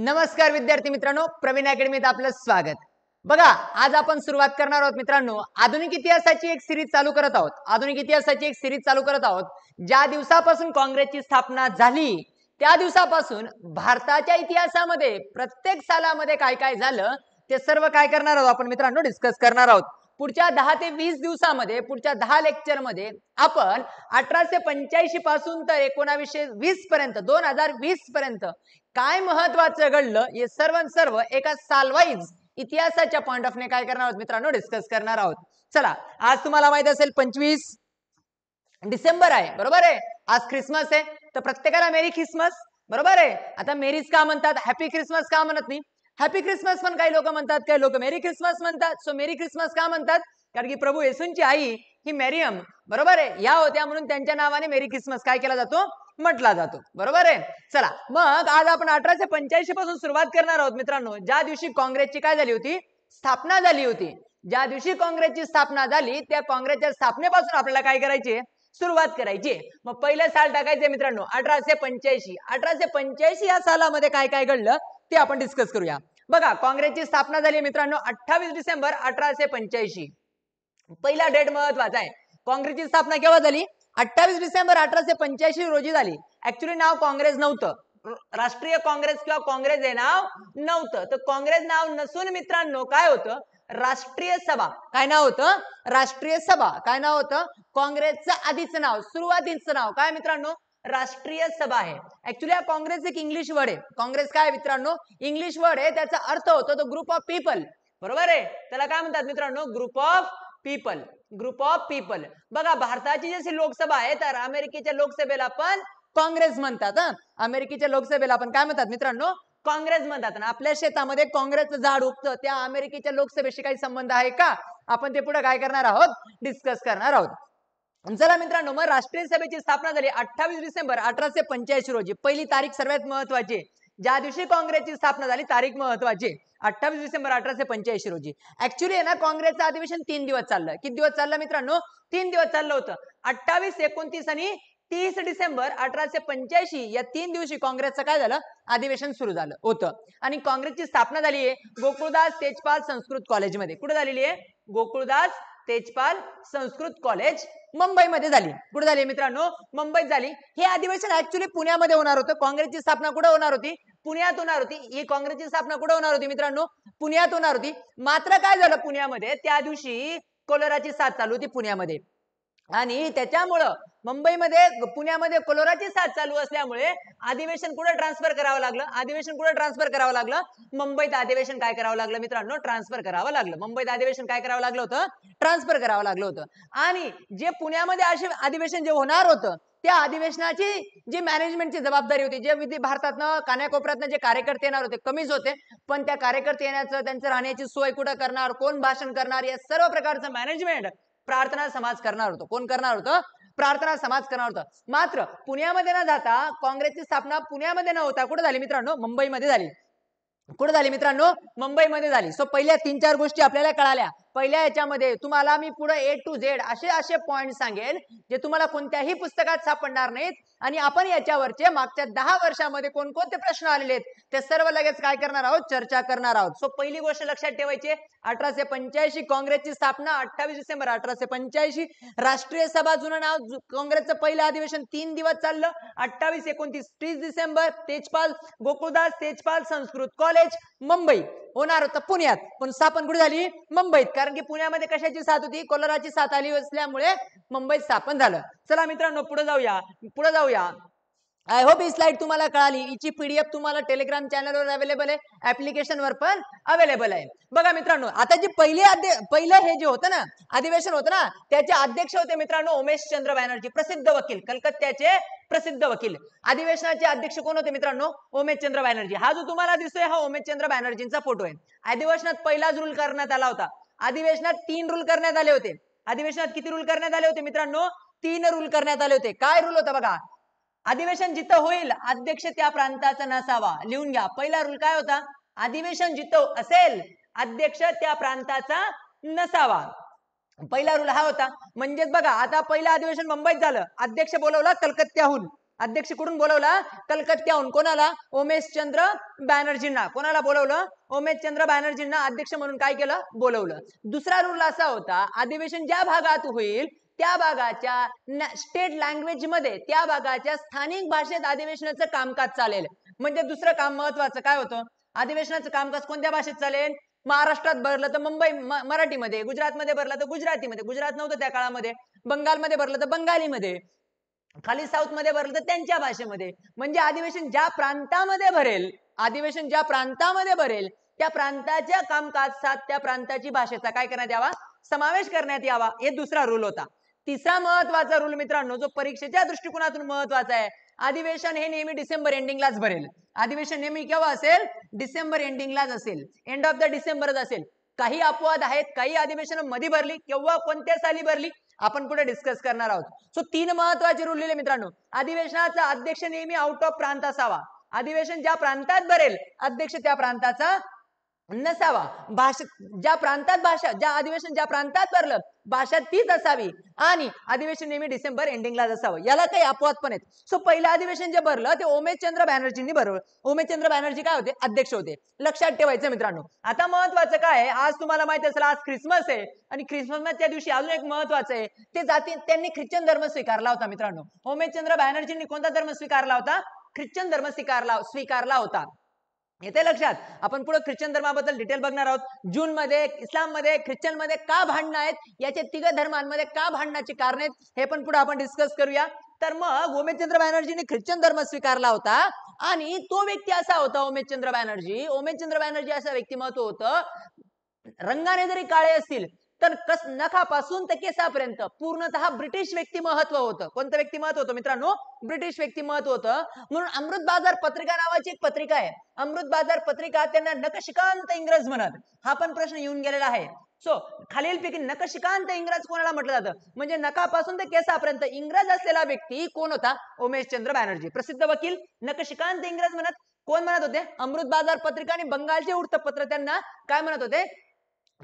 नमस्कार विद्यार्थी मित्रांनो प्रवीण अकॅडमीत आपलं स्वागत बघा आज आपण सुरुवात करणार आहोत मित्रांनो आधुनिक इतिहासाची एक सिरीज चालू करत आहोत आधुनिक इतिहासाची एक सिरीज चालू करत आहोत ज्या दिवसापासून काँग्रेसची स्थापना झाली त्या दिवसापासून भारताच्या इतिहासामध्ये प्रत्येक सालामध्ये काय काय झालं ते सर्व काय करणार आहोत आपण मित्रांनो डिस्कस करणार आहोत पुढच्या दहा ते वीस दिवसामध्ये पुढच्या दहा मध्ये आपण अठराशे पंच्याऐंशी पासून तर एकोणावीसशे वीस पर्यंत दोन हजार वीस पर्यंत काय महत्वाचं घडलं हे सर्व सर्व एका सालवाईज इतिहासाच्या पॉइंट ऑफ ने काय करणार आहोत मित्रांनो डिस्कस करणार आहोत चला आज तुम्हाला माहित असेल पंचवीस डिसेंबर आहे बरोबर आहे आज ख्रिसमस आहे तर प्रत्येकाला मेरी ख्रिसमस बरोबर आहे आता मेरीज का म्हणतात हॅपी ख्रिसमस का म्हणत नाही हॅपी ख्रिसमस पण काही लोक म्हणतात काही लोक मेरी ख्रिसमस म्हणतात सो मेरी ख्रिसमस का म्हणतात कारण की प्रभू येसूंची आई ही मेरियम बरोबर आहे या होत्या म्हणून त्यांच्या नावाने मेरी ख्रिसमस काय केला जातो म्हटला जातो बरोबर आहे चला मग आज आपण अठराशे पंच्याऐंशी पासून सुरुवात करणार आहोत मित्रांनो ज्या दिवशी काँग्रेसची काय झाली होती स्थापना झाली होती ज्या दिवशी काँग्रेसची स्थापना झाली त्या काँग्रेसच्या स्थापनेपासून आपल्याला काय करायचे सुरुवात करायची मग पहिलं साल टाकायचे मित्रांनो अठराशे पंच्याऐंशी अठराशे पंच्याऐंशी या सालामध्ये काय काय घडलं ते आपण डिस्कस करूया बघा काँग्रेसची स्थापना झाली मित्रांनो अठ्ठावीस डिसेंबर अठराशे पंच्याऐंशी पहिला डेट महत्वाचा आहे काँग्रेसची स्थापना केव्हा झाली अठ्ठावीस डिसेंबर अठराशे पंच्याऐंशी रोजी झाली ऍक्च्युली नाव काँग्रेस नव्हतं राष्ट्रीय काँग्रेस किंवा काँग्रेस हे नाव नव्हतं तर काँग्रेस नाव नसून मित्रांनो काय होतं राष्ट्रीय सभा काय नाव होतं राष्ट्रीय सभा काय नाव होतं काँग्रेसचं आधीचं नाव सुरुवातीचं नाव काय मित्रांनो राष्ट्रीय सभा आहे ऍक्च्युली हा काँग्रेस एक इंग्लिश वर्ड आहे काँग्रेस काय मित्रांनो इंग्लिश वर्ड आहे त्याचा अर्थ होतो तो ग्रुप ऑफ पीपल बरोबर आहे त्याला काय म्हणतात मित्रांनो group of people group of people बघा भारताची जशी लोकसभा आहे तर अमेरिकेच्या लोकसभेला आपण काँग्रेस म्हणतात अमेरिकेच्या लोकसभेला आपण काय म्हणतात मित्रांनो काँग्रेस म्हणतात ना आपल्या शेतामध्ये काँग्रेसचं झाड उगतं त्या अमेरिकेच्या लोकसभेशी काही संबंध आहे का आपण ते पुढे काय करणार आहोत डिस्कस करणार आहोत चला मित्रांनो मग राष्ट्रीय सभेची स्थापना झाली अठ्ठावीस डिसेंबर अठराशे पंच्याऐंशी रोजी पहिली तारीख सर्वात महत्वाची ज्या दिवशी काँग्रेसची स्थापना झाली तारीख महत्वाची अठ्ठावीस डिसेंबर अठराशे पंच्याऐंशी रोजी ऍक्च्युली आहे ना काँग्रेसचं अधिवेशन तीन दिवस चाललं किती दिवस चाललं मित्रांनो तीन दिवस चाललं होतं अठ्ठावीस एकोणतीस आणि तीस डिसेंबर अठराशे पंच्याऐंशी या तीन दिवशी काँग्रेसचं काय झालं अधिवेशन सुरू झालं होतं आणि काँग्रेसची स्थापना झाली आहे गोकुळदास तेजपाल संस्कृत कॉलेजमध्ये कुठे झालेली आहे गोकुळदास तेजपाल संस्कृत कॉलेज मुंबईमध्ये झाली कुठे झाली मित्रांनो मुंबईत झाली हे अधिवेशन ऍक्च्युली पुण्यामध्ये होणार होतं काँग्रेसची स्थापना कुठे होणार होती पुण्यात होणार होती ही काँग्रेसची स्थापना कुठे होणार होती मित्रांनो पुण्यात होणार होती मात्र काय झालं पुण्यामध्ये त्या दिवशी कोलोराची साथ चालू होती पुण्यामध्ये आणि त्याच्यामुळं मुंबईमध्ये पुण्यामध्ये कोलोराची साथ चालू असल्यामुळे अधिवेशन कुठे ट्रान्सफर करावं लागलं अधिवेशन कुठे ट्रान्सफर करावं लागलं मुंबईत अधिवेशन काय करावं लागलं मित्रांनो ट्रान्सफर करावं लागलं मुंबईत अधिवेशन काय करावं लागलं होतं ट्रान्सफर करावं लागलं होतं आणि जे पुण्यामध्ये असे अधिवेशन जे होणार होतं त्या अधिवेशनाची जी मॅनेजमेंटची जबाबदारी होती जे विधी भारतात कान्याकोपऱ्यातनं जे कार्यकर्ते येणार होते कमीच होते पण त्या कार्यकर्ते येण्याचं त्यांचं राहण्याची सोय कुठं करणार कोण भाषण करणार या सर्व प्रकारचं मॅनेजमेंट प्रार्थना समाज करणार होतो कोण करणार होतं प्रार्थना समाज करणार होतं मात्र पुण्यामध्ये न जाता काँग्रेसची स्थापना पुण्यामध्ये न होता कुठे झाली मित्रांनो मुंबईमध्ये झाली कुठे झाली मित्रांनो मुंबईमध्ये झाली सो पहिल्या तीन चार गोष्टी आपल्याला कळाल्या पहिल्या याच्यामध्ये तुम्हाला मी पुढे ए टू झेड असे असे पॉइंट सांगेल जे तुम्हाला कोणत्याही पुस्तकात सापडणार नाहीत आणि आपण याच्यावरचे मागच्या दहा वर्षामध्ये कोणकोणते प्रश्न आलेले आहेत ते सर्व लगेच काय करणार आहोत चर्चा करणार आहोत सो पहिली गोष्ट लक्षात ठेवायची अठराशे पंच्याऐंशी काँग्रेसची स्थापना अठ्ठावीस डिसेंबर अठराशे पंच्याऐंशी राष्ट्रीय सभा जुनं नाव काँग्रेसचं पहिलं अधिवेशन तीन दिवस चाललं अठ्ठावीस एकोणतीस तीस डिसेंबर तेजपाल गोकुळदास तेजपाल संस्कृत कॉलेज मुंबई होणार होतं पुण्यात पण स्थापन कुठे झाली मुंबईत कारण की पुण्यामध्ये कशाची साथ होती कोलराची साथ आली असल्यामुळे मुंबईत स्थापन झालं चला मित्रांनो पुढे जाऊया पुढे जाऊया आय होप ही स्लाइड तुम्हाला कळाली हिची पीडीएफ तुम्हाला टेलिग्राम चॅनलवर अवेलेबल आहे ऍप्लिकेशनवर पण अवेलेबल आहे बघा मित्रांनो आता जे पहिले पहिले हे जे होतं ना अधिवेशन होतं ना त्याचे अध्यक्ष होते मित्रांनो उमेश चंद्र बॅनर्जी प्रसिद्ध वकील कलकत्त्याचे प्रसिद्ध वकील अधिवेशनाचे अध्यक्ष कोण होते मित्रांनो उमेश चंद्र बॅनर्जी हा जो तुम्हाला दिसतोय हा उमेश चंद्र बॅनर्जींचा फोटो आहे अधिवेशनात पहिलाच रूल करण्यात आला होता अधिवेशनात तीन रूल करण्यात आले होते अधिवेशनात किती रूल करण्यात आले होते मित्रांनो तीन रूल करण्यात आले होते काय रूल होता बघा अधिवेशन जिथं होईल अध्यक्ष त्या प्रांताचा नसावा लिहून घ्या पहिला रूल काय होता अधिवेशन जिथं असेल अध्यक्ष त्या प्रांताचा नसावा पहिला रूल हा होता म्हणजेच बघा आता पहिलं अधिवेशन मुंबईत झालं अध्यक्ष बोलवला कलकत्त्याहून अध्यक्ष कुठून बोलवला कलकत्त्याहून कोणाला ओमेश चंद्र बॅनर्जींना कोणाला बोलवलं ओमेश चंद्र बॅनर्जींना अध्यक्ष म्हणून काय केलं बोलवलं दुसरा रूल असा होता अधिवेशन ज्या भागात होईल त्या भागाच्या स्टेट मध्ये त्या भागाच्या स्थानिक भाषेत अधिवेशनाचं कामकाज चालेल म्हणजे दुसरं काम महत्वाचं काय होतं अधिवेशनाचं कामकाज कोणत्या भाषेत चालेल महाराष्ट्रात भरलं तर मुंबई मराठीमध्ये गुजरातमध्ये भरलं तर गुजरातीमध्ये गुजरात नव्हतं त्या काळामध्ये बंगालमध्ये भरलं तर बंगालीमध्ये खाली साऊथमध्ये भरलं तर त्यांच्या भाषेमध्ये म्हणजे अधिवेशन ज्या प्रांतामध्ये भरेल अधिवेशन ज्या प्रांतामध्ये भरेल त्या प्रांताच्या कामकाजात त्या प्रांताची भाषेचा काय करण्यात यावा समावेश करण्यात यावा हे दुसरा रूल होता तिसरा महत्वाचा रूल मित्रांनो जो परीक्षेच्या दृष्टिकोनातून महत्वाचा आहे अधिवेशन हे नेहमी डिसेंबर एंडिंगलाच भरेल अधिवेशन नेहमी केव्हा असेल डिसेंबर एंडिंगलाच असेल एंड ऑफ द डिसेंबरच असेल काही अपवाद आहेत काही अधिवेशन मधी भरली केव्हा कोणत्या साली भरली आपण पुढे डिस्कस करणार आहोत सो तीन महत्वाचे रूल लिहिले मित्रांनो अधिवेशनाचा अध्यक्ष नेहमी आउट ऑफ प्रांत असावा अधिवेशन ज्या प्रांतात भरेल अध्यक्ष त्या प्रांताचा नसावा भाषा ज्या प्रांतात भाषा ज्या अधिवेशन ज्या प्रांतात भरलं भाषा तीच असावी आणि अधिवेशन नेहमी डिसेंबर एंडिंगला असावं याला काही अपवाद पण आहेत सो पहिलं अधिवेशन जे भरलं ते उमेशचंद्र बॅनर्जींनी भरवलं उमेशचंद्र बॅनर्जी काय होते अध्यक्ष होते लक्षात ठेवायचं मित्रांनो आता महत्वाचं काय आहे आज तुम्हाला माहिती असेल आज ख्रिसमस आहे आणि ख्रिसमसच्या दिवशी अजून एक महत्वाचं आहे ते जाती त्यांनी ख्रिश्चन धर्म स्वीकारला होता मित्रांनो उमेशचंद्र बॅनर्जींनी कोणता धर्म स्वीकारला होता ख्रिश्चन धर्म स्वीकारला स्वीकारला होता येते लक्षात आपण पुढे ख्रिश्चन धर्माबद्दल डिटेल बघणार आहोत जून मध्ये इस्लाम मध्ये ख्रिश्चन मध्ये का भांडणं आहेत याचे तिघ धर्मांमध्ये का भांडणाची कारण आहेत हे पण पुढे आपण डिस्कस करूया तर मग ओमेशचंद्र बॅनर्जीने ख्रिश्चन धर्म स्वीकारला होता आणि तो व्यक्ती असा होता उमेशचंद्र बॅनर्जी ओमेशचंद्र बॅनर्जी असं व्यक्तिमत्व होतं रंगाने जरी काळे असतील तर कस नखापासून ते केसापर्यंत पूर्णतः ब्रिटिश व्यक्तिमत्व होतं कोणतं व्यक्तिमत्व होतं मित्रांनो ब्रिटिश व्यक्तिमत्व होतं म्हणून अमृत बाजार पत्रिका नावाची एक पत्रिका आहे अमृत बाजार पत्रिका त्यांना नकशिकांत इंग्रज म्हणत हा पण प्रश्न येऊन गेलेला आहे सो खालीलपैकी नकशिकांत इंग्रज कोणाला म्हटलं जातं म्हणजे नकापासून ते केसापर्यंत इंग्रज असलेला व्यक्ती कोण होता उमेश चंद्र बॅनर्जी प्रसिद्ध वकील नकशिकांत इंग्रज म्हणत कोण म्हणत होते अमृत बाजार पत्रिका आणि बंगालचे वृत्तपत्र त्यांना काय म्हणत होते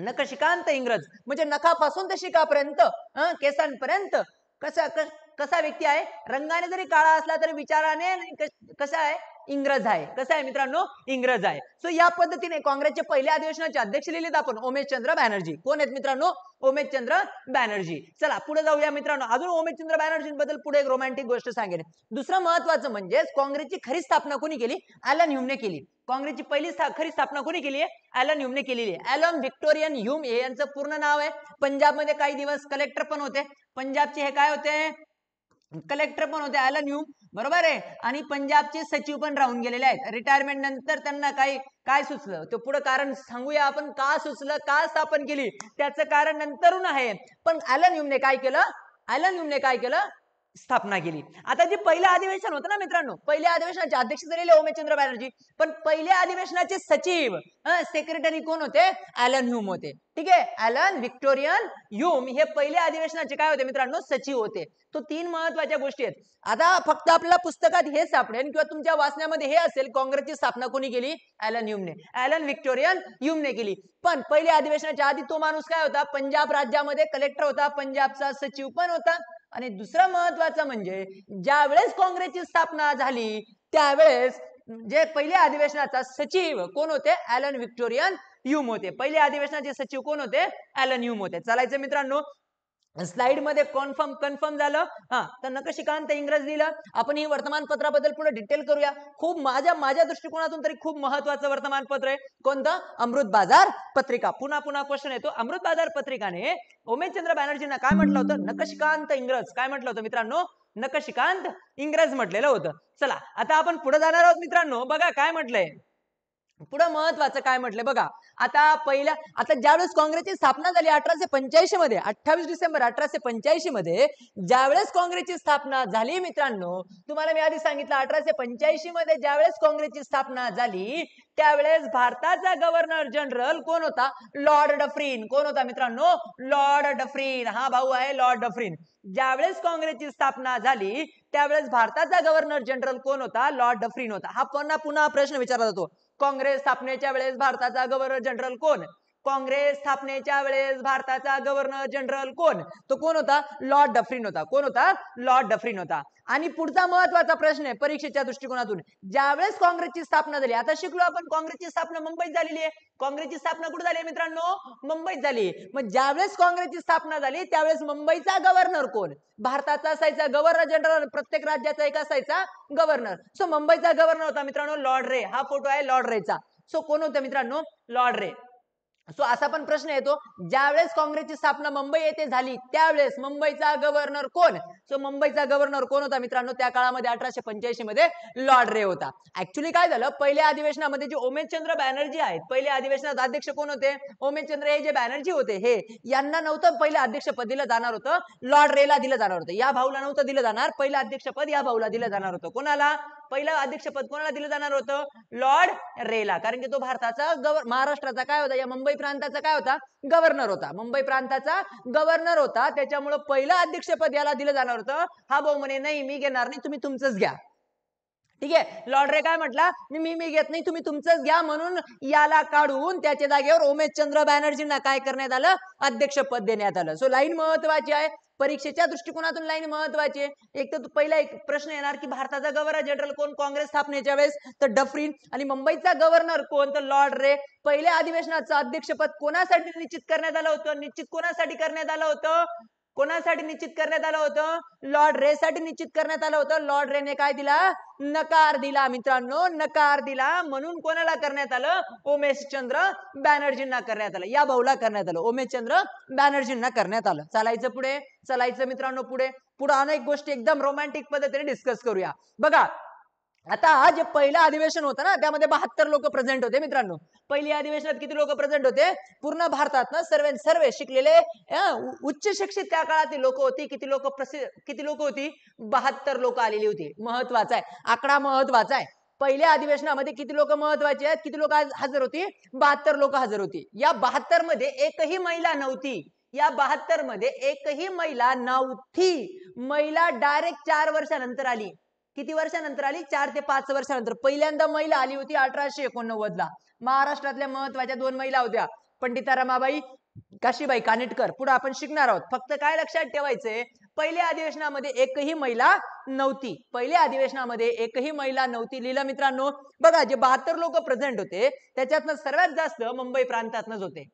नकशिकांत इंग्रज म्हणजे नखापासून तर शिकापर्यंत केसांपर्यंत कसा कसा व्यक्ती आहे रंगाने जरी काळा असला तरी विचाराने कसा आहे इंग्रज आहे कसं आहे मित्रांनो इंग्रज आहे सो या पद्धतीने काँग्रेसचे पहिल्या अधिवेशनाचे अध्यक्ष लिहिलेत आपण उमेश चंद्र बॅनर्जी कोण आहेत मित्रांनो उमेश चंद्र बॅनर्जी चला पुढे जाऊया मित्रांनो अजून उमेश चंद्र बद्दल पुढे एक रोमॅन्टिक गोष्ट सांगेल दुसरं महत्वाचं म्हणजेच काँग्रेसची खरी स्थापना कोणी केली अॅलन ह्युमने केली काँग्रेसची पहिली खरी स्थापना कोणी केली आहे अॅलन ह्युमने केलेली आहे अॅलन व्हिक्टोरियन ह्युम हे यांचं पूर्ण नाव आहे पंजाबमध्ये काही दिवस कलेक्टर पण होते पंजाबचे हे काय होते कलेक्टर पण होते अलन ह्यूम बरोबर आहे आणि पंजाबचे सचिव पण राहून गेलेले आहेत रिटायरमेंट नंतर त्यांना काही काय सुचलं ते पुढे कारण सांगूया आपण का सुचलं का स्थापन केली त्याचं कारण नंतरून आहे पण अलन ह्यूमने काय केलं अलन ह्यूमने काय केलं स्थापना केली आता जे पहिलं अधिवेशन होतं ना मित्रांनो पहिल्या अधिवेशनाचे अध्यक्ष झालेले ओमेचंद्र बॅनर्जी पण पहिल्या अधिवेशनाचे सचिव सेक्रेटरी कोण होते अॅलन ह्युम होते ठीक आहे अॅलन व्हिक्टोरियन ह्यूम हे पहिल्या अधिवेशनाचे काय होते मित्रांनो सचिव होते तो तीन महत्वाच्या गोष्टी आहेत आता फक्त आपल्या पुस्तकात हे सापडेल किंवा तुमच्या वाचण्यामध्ये हे असेल काँग्रेसची स्थापना कोणी केली अॅलन ह्युमने अॅलन व्हिक्टोरियन ह्युमने केली पण पहिल्या अधिवेशनाच्या आधी तो माणूस काय होता पंजाब राज्यामध्ये कलेक्टर होता पंजाबचा सचिव पण होता आणि दुसरं महत्वाचं म्हणजे ज्यावेळेस काँग्रेसची स्थापना झाली त्यावेळेस जे पहिल्या अधिवेशनाचा सचिव कोण होते अॅलन व्हिक्टोरियन युम होते पहिल्या अधिवेशनाचे सचिव कोण होते अॅलन युम होते चालायचं मित्रांनो स्लाइडमध्ये कॉन्फर्म कन्फर्म झालं हा तर नकशिकांत इंग्रज लिहिलं आपण ही वर्तमानपत्राबद्दल पुढे डिटेल करूया खूप माझ्या माझ्या दृष्टिकोनातून तरी खूप महत्वाचं वर्तमानपत्र आहे कोणतं अमृत बाजार पत्रिका पुन्हा पुन्हा क्वेश्चन येतो अमृत बाजार पत्रिकाने उमेशचंद्र बॅनर्जींना काय म्हटलं होतं नकशिकांत इंग्रज काय म्हटलं होतं मित्रांनो नकशिकांत इंग्रज म्हटलेलं होतं चला आता आपण पुढे जाणार आहोत मित्रांनो बघा काय म्हटलंय पुढं महत्वाचं काय म्हटलंय बघा आता पहिल्या आता ज्यावेळेस काँग्रेसची स्थापना झाली अठराशे पंच्याऐंशी मध्ये अठ्ठावीस डिसेंबर अठराशे पंच्याऐंशी मध्ये ज्यावेळेस काँग्रेसची स्थापना झाली मित्रांनो तुम्हाला मी आधी सांगितलं अठराशे पंच्याऐंशी मध्ये ज्यावेळेस काँग्रेसची स्थापना झाली त्यावेळेस भारताचा गव्हर्नर जनरल कोण होता लॉर्ड डफरीन कोण होता मित्रांनो लॉर्ड डफरीन हा भाऊ आहे लॉर्ड डफरीन ज्यावेळेस काँग्रेसची स्थापना झाली त्यावेळेस भारताचा गव्हर्नर जनरल कोण होता लॉर्ड डफरीन होता हा पुन्हा पुन्हा प्रश्न विचारला जातो काँग्रेस स्थापनेच्या वेळेस भारताचा गव्हर्नर जनरल कोण काँग्रेस स्थापनेच्या वेळेस भारताचा गव्हर्नर जनरल कोण तो कोण होता लॉर्ड डफरीन होता कोण होता लॉर्ड डफरीन होता आणि पुढचा महत्वाचा प्रश्न आहे परीक्षेच्या दृष्टिकोनातून ज्यावेळेस काँग्रेसची स्थापना झाली आता शिकलो आपण काँग्रेसची स्थापना मुंबईत झालेली आहे काँग्रेसची स्थापना कुठे झाली मित्रांनो मुंबईत झाली मग ज्यावेळेस काँग्रेसची स्थापना झाली त्यावेळेस मुंबईचा गव्हर्नर कोण भारताचा असायचा गव्हर्नर जनरल प्रत्येक राज्याचा एक असायचा गव्हर्नर सो मुंबईचा गव्हर्नर होता मित्रांनो लॉर्ड रे हा फोटो आहे लॉर्ड रेचा सो कोण होता मित्रांनो लॉर्ड रे सो असा पण प्रश्न येतो ज्यावेळेस काँग्रेसची स्थापना मुंबई येथे झाली त्यावेळेस मुंबईचा गव्हर्नर कोण सो मुंबईचा गव्हर्नर कोण होता मित्रांनो त्या काळामध्ये अठराशे पंच्याऐंशी मध्ये लॉर्ड रे होता ऍक्च्युली काय झालं पहिल्या अधिवेशनामध्ये जे चंद्र बॅनर्जी आहेत पहिल्या अधिवेशनात अध्यक्ष कोण होते चंद्र हे जे बॅनर्जी होते हे यांना नव्हतं पहिलं अध्यक्षपद दिलं जाणार होतं लॉर्ड रेला दिलं जाणार होतं या भाऊला नव्हतं दिलं जाणार पहिलं अध्यक्षपद या भाऊला दिलं जाणार होतं कोणाला पहिलं अध्यक्षपद कोणाला दिलं जाणार होतं लॉर्ड रेला कारण की तो भारताचा गव्हर महाराष्ट्राचा काय होता या मुंबई प्रांताचा काय होता गव्हर्नर होता मुंबई प्रांताचा गव्हर्नर होता त्याच्यामुळं पहिलं अध्यक्षपद याला दिलं जाणार होतं हा म्हणे नाही मी घेणार नाही तुम्ही तुमचंच घ्या ठीक आहे लॉर्ड्रे काय म्हटला मी मी मी घेत नाही तुम्ही तुमचंच घ्या म्हणून याला काढून त्याच्या जागेवर उमेश चंद्र बॅनर्जींना काय करण्यात आलं अध्यक्षपद देण्यात आलं सो लाईन महत्वाची आहे परीक्षेच्या दृष्टिकोनातून लाईन महत्वाची आहे एक तर पहिला एक प्रश्न येणार की भारताचा गव्हर्नर जनरल कोण काँग्रेस स्थापनेच्या वेळेस तर डफरीन आणि मुंबईचा गव्हर्नर कोण तर लॉर्ड रे पहिल्या अधिवेशनाचं अध्यक्षपद कोणासाठी निश्चित करण्यात आलं होतं निश्चित कोणासाठी करण्यात आलं होतं कोणासाठी निश्चित करण्यात आलं होतं लॉर्ड रे साठी निश्चित करण्यात आलं होतं लॉर्ड रेने काय दिला नकार दिला मित्रांनो नकार दिला म्हणून कोणाला करण्यात आलं उमेश चंद्र बॅनर्जींना करण्यात आलं या भाऊला करण्यात आलं उमेश चंद्र बॅनर्जींना करण्यात आलं चालायचं पुढे चालायचं मित्रांनो पुढे पुढे अनेक गोष्टी एकदम रोमॅन्टिक पद्धतीने डिस्कस करूया बघा आता जे पहिलं अधिवेशन होतं ना त्यामध्ये बहात्तर लोक प्रेझेंट होते मित्रांनो पहिल्या अधिवेशनात किती लोक प्रेझेंट होते पूर्ण भारतात ना सर्व सर्व शिकलेले उच्च शिक्षित त्या काळातील लोक होती किती लोक प्रसिद्ध किती लोक होती बहात्तर लोक आलेली होती महत्वाचा आहे आकडा महत्वाचा आहे पहिल्या अधिवेशनामध्ये किती लोक महत्वाचे आहेत किती लोक हजर होती बहात्तर लोक हजर होती या बहात्तर मध्ये एकही महिला नव्हती या बहात्तर मध्ये एकही महिला नव्हती महिला डायरेक्ट चार वर्षानंतर आली किती वर्षानंतर आली चार ते पाच वर्षानंतर पहिल्यांदा महिला आली होती अठराशे एकोणनव्वद ला महाराष्ट्रातल्या महत्वाच्या दोन महिला होत्या पंडिता रमाबाई काशीबाई कानेटकर पुढे आपण शिकणार आहोत फक्त काय लक्षात ठेवायचंय पहिल्या अधिवेशनामध्ये एकही महिला नव्हती पहिल्या अधिवेशनामध्ये एकही महिला नव्हती लिहिलं मित्रांनो बघा जे बहात्तर लोक प्रेझेंट होते त्याच्यातनं सर्वात जास्त मुंबई प्रांतातनच होते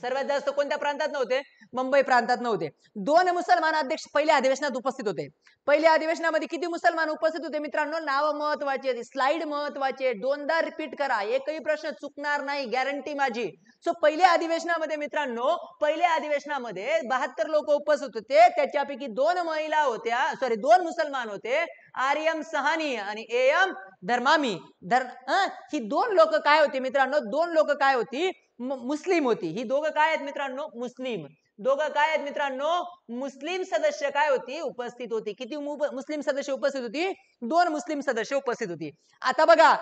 सर्वात जास्त कोणत्या प्रांतात नव्हते मुंबई प्रांतात नव्हते दोन मुसलमान अध्यक्ष पहिल्या अधिवेशनात उपस्थित होते पहिल्या अधिवेशनामध्ये किती मुसलमान उपस्थित होते मित्रांनो नाव महत्वाचे स्लाइड महत्वाचे दोनदा रिपीट करा एकही प्रश्न चुकणार नाही गॅरंटी माझी सो पहिल्या अधिवेशनामध्ये मित्रांनो पहिल्या अधिवेशनामध्ये बहात्तर लोक उपस्थित होते त्याच्यापैकी दोन महिला होत्या सॉरी दोन मुसलमान होते आर्यम सहानी आणि एम धर्मामी धर्म ही दोन लोक काय होती मित्रांनो दोन लोक काय होती मुस्लिम होती ही दोघं काय आहेत मित्रांनो मुस्लिम दोघं काय आहेत मित्रांनो मुस्लिम सदस्य काय होती उपस्थित होती किती मुस्लिम सदस्य उपस्थित होती दोन मुस्लिम सदस्य उपस्थित होती आता बघा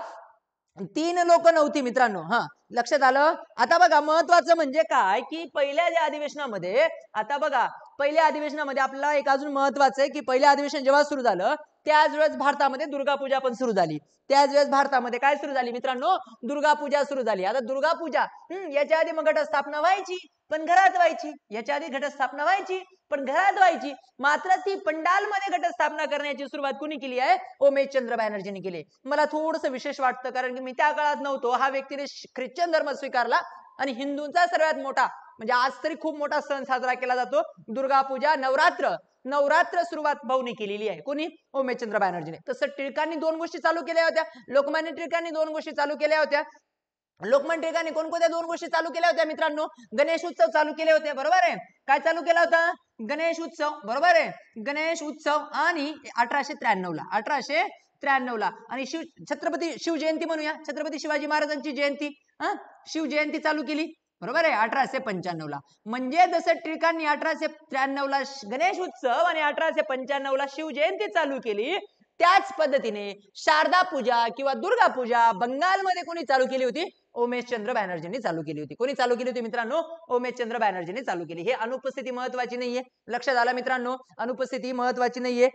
तीन लोक नव्हती मित्रांनो हा लक्षात आलं आता बघा महत्वाचं म्हणजे काय की पहिल्या ज्या अधिवेशनामध्ये आता बघा पहिल्या अधिवेशनामध्ये आपला एक अजून महत्वाचं आहे की पहिल्या अधिवेशन जेव्हा सुरू झालं त्याच वेळेस भारतामध्ये पूजा पण सुरू झाली त्याच वेळेस भारतामध्ये काय सुरू झाली मित्रांनो दुर्गा पूजा सुरू झाली आता पूजा हम्म याच्या आधी मग घटस्थापना व्हायची पण घरात व्हायची याच्या आधी घटस्थापना व्हायची पण घरात व्हायची मात्र ती पंडालमध्ये घटस्थापना करण्याची सुरुवात कुणी केली आहे उमेश चंद्र बॅनर्जीने केली मला थोडस विशेष वाटतं कारण की मी त्या काळात नव्हतो हा व्यक्तीने ख्रिश्चन धर्म स्वीकारला आणि हिंदूंचा सर्वात मोठा म्हणजे आज तरी खूप मोठा सण साजरा केला जातो दुर्गा पूजा नवरात्र नवरात्र सुरुवात भाऊनी केलेली आहे कोणी उमेशचंद्र बॅनर्जीने तसं टिळकांनी दोन गोष्टी चालू केल्या होत्या लोकमान्य टिळकांनी दोन गोष्टी चालू केल्या होत्या लोकमान्य टिळकांनी कोणकोणत्या दोन गोष्टी चालू केल्या होत्या मित्रांनो गणेश उत्सव चालू केले होते बरोबर आहे काय चालू केला होता गणेश उत्सव बरोबर आहे गणेश उत्सव आणि अठराशे त्र्याण्णव ला अठराशे त्र्याण्णव ला आणि शिव छत्रपती शिवजयंती म्हणूया छत्रपती शिवाजी महाराजांची जयंती हा शिवजयंती चालू केली बरोबर आहे अठराशे पंच्याण्णव ला म्हणजे जसं टिळकांनी अठराशे त्र्याण्णवला गणेश उत्सव आणि अठराशे पंच्याण्णव ला शिवजयंती चालू केली त्याच पद्धतीने शारदा पूजा किंवा दुर्गा पूजा बंगालमध्ये कोणी चालू केली होती उमेशचंद्र बॅनर्जींनी चालू केली होती कोणी चालू केली होती मित्रांनो उमेशचंद्र बॅनर्जींनी चालू केली हे अनुपस्थिती महत्वाची नाहीये लक्षात आला मित्रांनो अनुपस्थिती महत्वाची नाहीये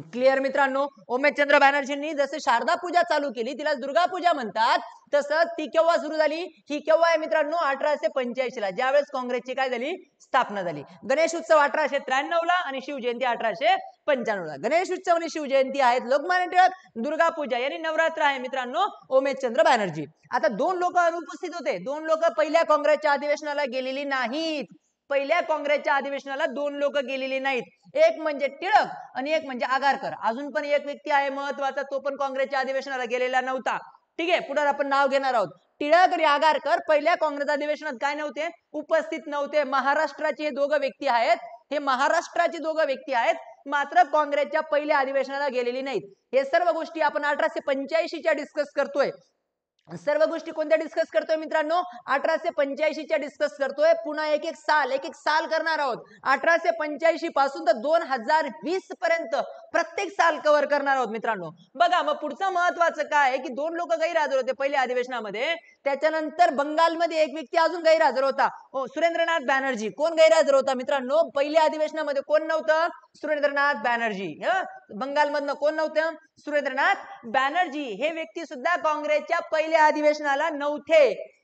क्लिअर मित्रांनो उमेश चंद्र बॅनर्जींनी जसं शारदा पूजा चालू केली तिला दुर्गा पूजा म्हणतात तसंच ती केव्हा सुरू झाली ही केव्हा आहे मित्रांनो अठराशे पंच्याऐंशी ला ज्यावेळेस काँग्रेसची काय झाली स्थापना झाली गणेश उत्सव अठराशे त्र्याण्णव ला आणि शिवजयंती अठराशे पंच्याण्णव ला गणेश उत्सव आणि शिवजयंती आहेत लोकमान्य टिळक दुर्गा पूजा यांनी नवरात्र आहे मित्रांनो उमेश चंद्र बॅनर्जी आता दोन लोक अनुपस्थित होते दोन लोक पहिल्या काँग्रेसच्या अधिवेशनाला गेलेली नाहीत पहिल्या काँग्रेसच्या अधिवेशनाला दोन लोक गेलेली नाहीत एक म्हणजे टिळक आणि एक म्हणजे आगारकर अजून पण एक व्यक्ती आहे महत्वाचा तो पण काँग्रेसच्या अधिवेशनाला गेलेला नव्हता ठीक आहे पुढे आपण नाव घेणार आहोत टिळक आणि आगारकर पहिल्या काँग्रेस अधिवेशनात काय नव्हते उपस्थित नव्हते महाराष्ट्राचे हे दोघं व्यक्ती आहेत हे महाराष्ट्राचे दोघं व्यक्ती आहेत मात्र काँग्रेसच्या पहिल्या अधिवेशनाला गेलेली नाहीत हे सर्व गोष्टी आपण अठराशे पंच्याऐंशीच्या डिस्कस करतोय सर्व गोष्टी कोणत्या डिस्कस करतोय मित्रांनो अठराशे पंच्याऐंशीच्या डिस्कस करतोय पुन्हा एक एक साल एक एक साल करणार आहोत अठराशे पंच्याऐंशी पासून तर दोन हजार वीस पर्यंत प्रत्येक साल कव्हर करणार आहोत मित्रांनो बघा मग पुढचं महत्वाचं काय आहे की दोन लोक गैरहजर होते पहिल्या अधिवेशनामध्ये त्याच्यानंतर बंगालमध्ये एक व्यक्ती अजून गैरहजर होता सुरेंद्रनाथ बॅनर्जी कोण गैरहजर होता मित्रांनो पहिल्या अधिवेशनामध्ये कोण नव्हतं सुरेंद्रनाथ बॅनर्जी बंगालमधनं कोण नव्हतं सुरेंद्रनाथ बॅनर्जी हे व्यक्ती सुद्धा काँग्रेसच्या पहिल्या पहिल्या अधिवेशनाला नव्हते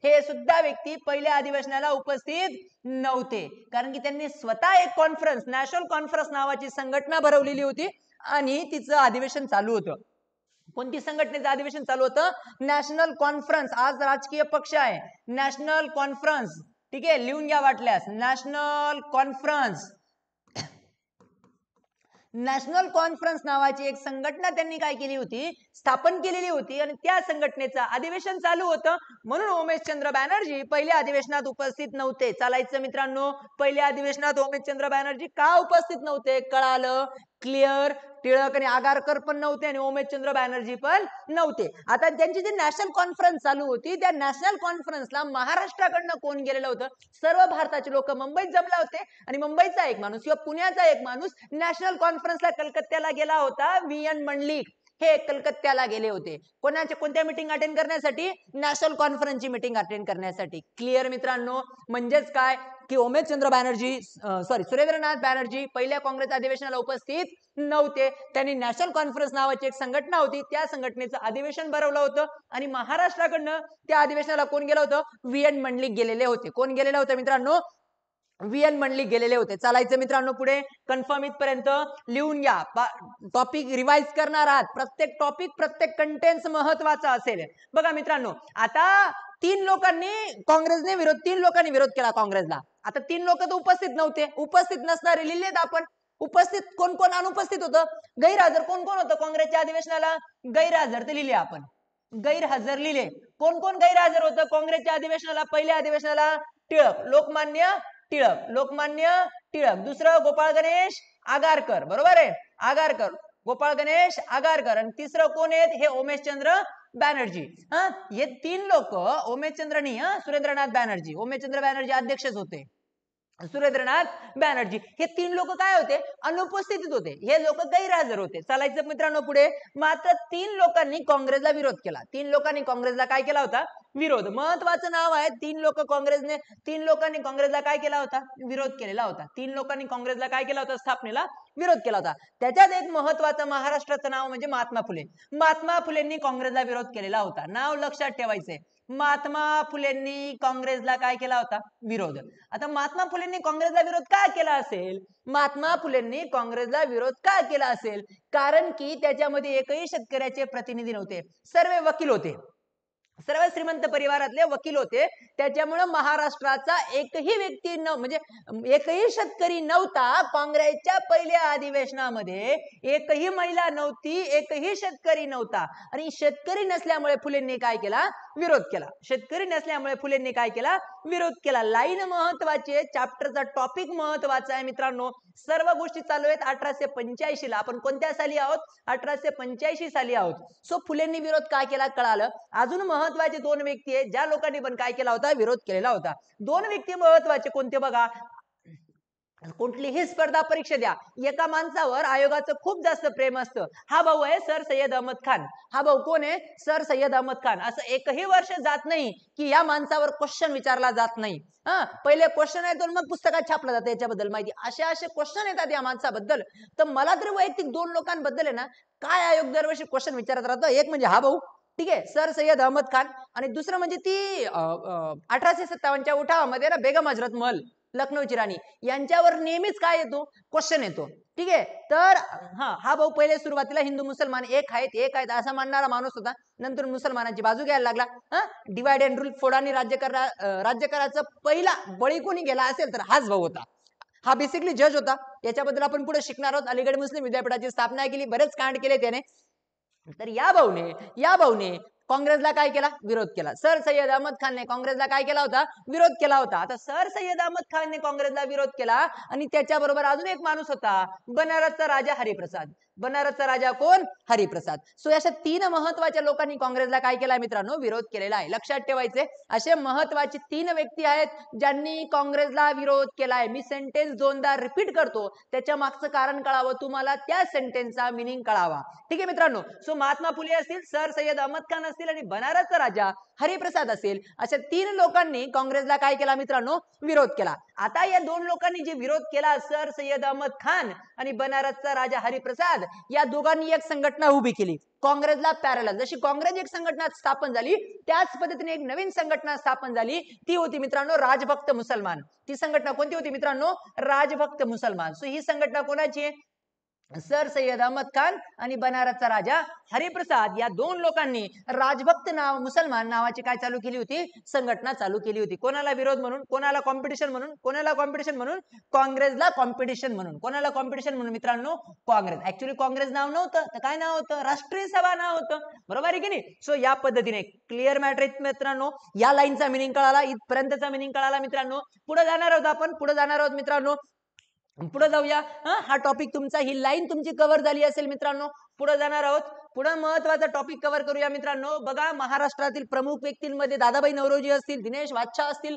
हे सुद्धा व्यक्ती पहिल्या अधिवेशनाला उपस्थित नव्हते कारण की त्यांनी स्वतः एक कॉन्फरन्स नॅशनल कॉन्फरन्स नावाची संघटना भरवलेली होती आणि तिचं अधिवेशन चालू होतं कोणती संघटनेचं अधिवेशन चालू होतं नॅशनल कॉन्फरन्स आज राजकीय पक्ष आहे नॅशनल कॉन्फरन्स ठीक आहे लिहून घ्या वाटल्यास नॅशनल कॉन्फरन्स नॅशनल कॉन्फरन्स नावाची एक संघटना त्यांनी काय केली होती स्थापन केलेली होती आणि त्या संघटनेचं अधिवेशन चालू होतं म्हणून उमेशचंद्र बॅनर्जी पहिल्या अधिवेशनात उपस्थित नव्हते चालायचं मित्रांनो पहिल्या अधिवेशनात उमेशचंद्र बॅनर्जी का उपस्थित नव्हते कळालं क्लिअर टिळक आणि आगारकर पण नव्हते आणि चंद्र बॅनर्जी पण नव्हते आता त्यांची जी नॅशनल कॉन्फरन्स चालू होती त्या नॅशनल कॉन्फरन्सला महाराष्ट्राकडनं कोण गेलेलं होतं सर्व भारताचे लोक मुंबईत जमला होते आणि मुंबईचा एक माणूस किंवा पुण्याचा एक माणूस नॅशनल कॉन्फरन्सला कलकत्त्याला गेला होता व्ही एन मंडलिक हे कलकत्त्याला गेले होते कोणाचे कोणत्या मिटिंग अटेंड करण्यासाठी नॅशनल कॉन्फरन्सची मिटिंग अटेंड करण्यासाठी क्लिअर मित्रांनो म्हणजेच काय की उमेशचंद्र बॅनर्जी सॉरी सुरेंद्रनाथ बॅनर्जी पहिल्या काँग्रेस अधिवेशनाला उपस्थित नव्हते त्यांनी नॅशनल कॉन्फरन्स नावाची एक संघटना होती त्या संघटनेचं अधिवेशन भरवलं होतं आणि महाराष्ट्राकडनं त्या अधिवेशनाला कोण गेलं होतं व्ही एन मंडलिक गेलेले होते कोण गेलेलं होतं मित्रांनो व्हीएन मंडली गेलेले होते चालायचं मित्रांनो पुढे कन्फर्म इथपर्यंत लिहून घ्या टॉपिक रिवाइज करणार आहात प्रत्येक टॉपिक प्रत्येक कंटेन्स महत्वाचा असेल बघा मित्रांनो आता तीन लोकांनी काँग्रेसने विरोध तीन लोकांनी विरोध केला काँग्रेसला आता तीन लोक तर उपस्थित नव्हते उपस्थित नसणारे लिहिलेत आपण उपस्थित कोण कोण अनुपस्थित होतं गैरहजर कोण कोण होतं काँग्रेसच्या अधिवेशनाला गैरहजर ते लिहिले आपण गैरहजर लिहिले कोण कोण गैरहजर होतं काँग्रेसच्या अधिवेशनाला पहिल्या अधिवेशनाला टिळक लोकमान्य टिळक लोकमान्य टिळक दुसरं गोपाळ गणेश आगारकर बरोबर आहे आगारकर गोपाळ गणेश आगारकर आणि तिसरं कोण आहेत हे ओमेशचंद्र बॅनर्जी हा हे तीन लोक ओमेशचंद्रनी हा सुरेंद्रनाथ बॅनर्जी ओमेशचंद्र बॅनर्जी अध्यक्षच होते सुरेंद्रनाथ बॅनर्जी हे तीन लोक काय होते अनुपस्थितीत होते हे लोक गैरहजर होते चालायचं मित्रांनो पुढे मात्र तीन लोकांनी काँग्रेसला विरोध केला तीन लोकांनी काँग्रेसला काय केला होता विरोध महत्वाचं नाव आहे तीन लोक काँग्रेसने तीन लोकांनी काँग्रेसला काय केला होता विरोध केलेला होता तीन लोकांनी काँग्रेसला काय केला होता स्थापनेला विरोध केला होता त्याच्यात एक महत्वाचं महाराष्ट्राचं नाव म्हणजे महात्मा फुले महात्मा फुलेंनी काँग्रेसला विरोध केलेला होता नाव लक्षात ठेवायचंय महात्मा फुलेंनी काँग्रेसला काय केला होता विरोध आता महात्मा फुलेंनी काँग्रेसला विरोध का केला असेल महात्मा फुलेंनी काँग्रेसला विरोध का केला असेल कारण की त्याच्यामध्ये एकही शेतकऱ्याचे प्रतिनिधी नव्हते सर्व वकील होते सर्व श्रीमंत परिवारातले वकील होते त्याच्यामुळं महाराष्ट्राचा एकही व्यक्ती न म्हणजे एकही शेतकरी नव्हता काँग्रेसच्या पहिल्या अधिवेशनामध्ये एकही महिला नव्हती एकही शेतकरी नव्हता आणि शेतकरी नसल्यामुळे फुलेंनी काय केला विरोध केला शेतकरी नसल्यामुळे फुलेंनी काय केला विरोध केला लाईन महत्वाची आहे चॅप्टरचा टॉपिक महत्वाचा आहे मित्रांनो सर्व गोष्टी चालू आहेत अठराशे पंच्याऐंशी ला आपण कोणत्या साली आहोत अठराशे पंच्याऐंशी साली आहोत सो फुलेंनी विरोध का केला कळालं अजून महत्वाचे दोन व्यक्ती आहेत ज्या लोकांनी पण काय केला होता विरोध केलेला होता दोन व्यक्ती महत्वाचे कोणते बघा कुठलीही स्पर्धा परीक्षा द्या एका माणसावर आयोगाचं खूप जास्त प्रेम असतं हा भाऊ आहे सर सय्यद अहमद खान हा भाऊ कोण आहे सर सय्यद अहमद खान असं एकही वर्ष जात नाही की या माणसावर क्वेश्चन विचारला जात नाही हा पहिले क्वेश्चन येतो मग पुस्तकात छापलं जातं याच्याबद्दल माहिती असे असे क्वेश्चन येतात या माणसाबद्दल तर मला तरी वैयक्तिक दोन लोकांबद्दल आहे ना काय आयोग दरवर्षी क्वेश्चन विचारत राहतो एक म्हणजे हा भाऊ ठीक आहे सर सय्यद अहमद खान आणि दुसरं म्हणजे ती अठराशे सत्तावन्नच्या उठावामध्ये ना बेगम हजरत महल लखनौची राणी यांच्यावर नेहमीच काय येतो क्वेश्चन येतो ठीक आहे तर हा हा भाऊ पहिले सुरुवातीला हिंदू मुसलमान एक आहेत एक आहेत असा मानणारा माणूस होता नंतर मुसलमानांची बाजू घ्यायला लागला हा डिवाइड अँड रूल फोडाने राज्य करा राज्य कराचा पहिला बळी कोणी गेला असेल तर हाच भाऊ होता हा बेसिकली जज होता याच्याबद्दल आपण पुढे शिकणार आहोत अलीगड मुस्लिम विद्यापीठाची स्थापना केली बरेच कांड केले त्याने तर या भाऊने या भाऊने काँग्रेसला काय केला विरोध केला सर सय्यद अहमद खानने काँग्रेसला काय केला होता विरोध केला होता आता सर सय्यद अहमद खानने काँग्रेसला विरोध केला आणि त्याच्याबरोबर अजून एक माणूस होता बनारसचा राजा हरिप्रसाद बनारसचा राजा कोण हरिप्रसाद सो अशा तीन महत्वाच्या लोकांनी काँग्रेसला काय केला मित्रांनो विरोध केलेला आहे लक्षात ठेवायचे असे महत्वाचे तीन व्यक्ती आहेत ज्यांनी काँग्रेसला विरोध केलाय मी सेंटेन्स दोनदा रिपीट करतो त्याच्या मागचं कारण कळावं तुम्हाला त्या सेंटेन्सचा मिनिंग कळावा ठीक आहे मित्रांनो सो महात्मा फुले असतील सर सय्यद अहमद खान असतील आणि बनारसचा राजा हरिप्रसाद असेल अशा तीन लोकांनी काँग्रेसला काय केला मित्रांनो विरोध केला आता या दोन लोकांनी जे विरोध केला सर सय्यद अहमद खान आणि बनारसचा राजा हरिप्रसाद या दोघांनी एक संघटना उभी केली काँग्रेसला पॅरल जशी काँग्रेस एक संघटना स्थापन झाली त्याच पद्धतीने एक नवीन संघटना स्थापन झाली ती होती मित्रांनो राजभक्त मुसलमान ती संघटना कोणती होती मित्रांनो राजभक्त मुसलमान सो ही संघटना कोणाची आहे सर सय्यद अहमद खान आणि बनारसचा राजा हरिप्रसाद या दोन लोकांनी राजभक्त नाव मुसलमान नावाची काय चालू केली होती संघटना चालू केली होती कोणाला विरोध म्हणून कोणाला कॉम्पिटिशन म्हणून कोणाला कॉम्पिटिशन म्हणून काँग्रेसला कॉम्पिटिशन म्हणून कोणाला कॉम्पिटिशन म्हणून मित्रांनो काँग्रेस ऍक्च्युली काँग्रेस नाव नव्हतं तर काय नाव होतं राष्ट्रीय सभा नाव होतं बरोबर आहे की नाही सो या पद्धतीने क्लिअर मॅटर मित्रांनो या लाईनचा मिनिंग कळाला इथपर्यंतचा मिनिंग कळाला मित्रांनो पुढे जाणार आहोत आपण पुढे जाणार आहोत मित्रांनो पुढे जाऊया हा टॉपिक तुमचा ही लाईन तुमची कव्हर झाली असेल मित्रांनो पुढे जाणार आहोत पुढे महत्वाचा टॉपिक कव्हर करूया मित्रांनो बघा महाराष्ट्रातील प्रमुख व्यक्तींमध्ये दादाबाई नवरोजी असतील दिनेश वाच्छा असतील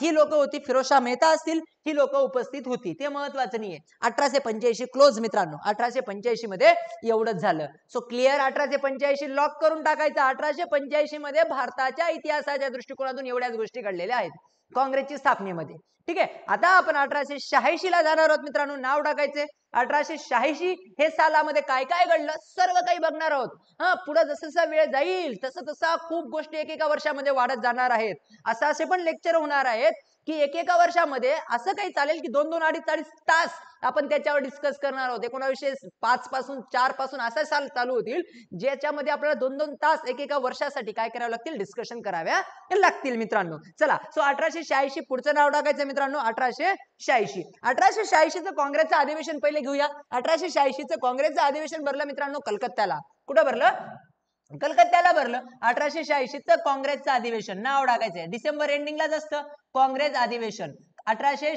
ही लोक होती फिरोशा मेहता असतील ही लोक उपस्थित होती ते महत्वाचं नाहीये अठराशे पंच्याऐंशी क्लोज मित्रांनो अठराशे पंच्याऐंशी मध्ये एवढंच झालं सो क्लिअर अठराशे पंच्याऐंशी लॉक करून टाकायचं अठराशे पंच्याऐंशी मध्ये भारताच्या इतिहासाच्या दृष्टिकोनातून एवढ्याच गोष्टी घडलेल्या आहेत काँग्रेसची स्थापनेमध्ये ठीक आहे आता आपण अठराशे शहाऐंशी ला जाणार आहोत मित्रांनो नाव टाकायचे अठराशे शहाऐंशी हे सालामध्ये काय काय घडलं सर्व काही बघणार आहोत हा पुढे जसं जसा वेळ जाईल तसं तसा खूप गोष्टी एकेका वर्षामध्ये वाढत जाणार आहेत असं असे पण लेक्चर होणार आहेत की एकेका वर्षामध्ये असं काही चालेल की दोन दोन अडीच अडीच तास आपण त्याच्यावर डिस्कस करणार आहोत एकोणावीसशे पाच पासून चार पासून असा साल चालू होतील ज्याच्यामध्ये आपल्याला दोन दोन तास एकेका वर्षासाठी काय करावं लागतील डिस्कशन कराव्या लागतील मित्रांनो चला सो अठराशे शहाऐंशी पुढचं नाव टाकायचं मित्रांनो अठराशे शहाऐंशी अठराशे शहाऐंशीचं काँग्रेसचं अधिवेशन पहिले घेऊया अठराशे शहाऐंशीचं काँग्रेसचं अधिवेशन भरलं मित्रांनो कलकत्त्याला कुठं भरलं कलकत्त्याला भरलं अठराशे शहाऐंशीच काँग्रेसचं अधिवेशन नाव टाकायचंय डिसेंबर एंडिंगलाच असतं काँग्रेस अधिवेशन अठराशे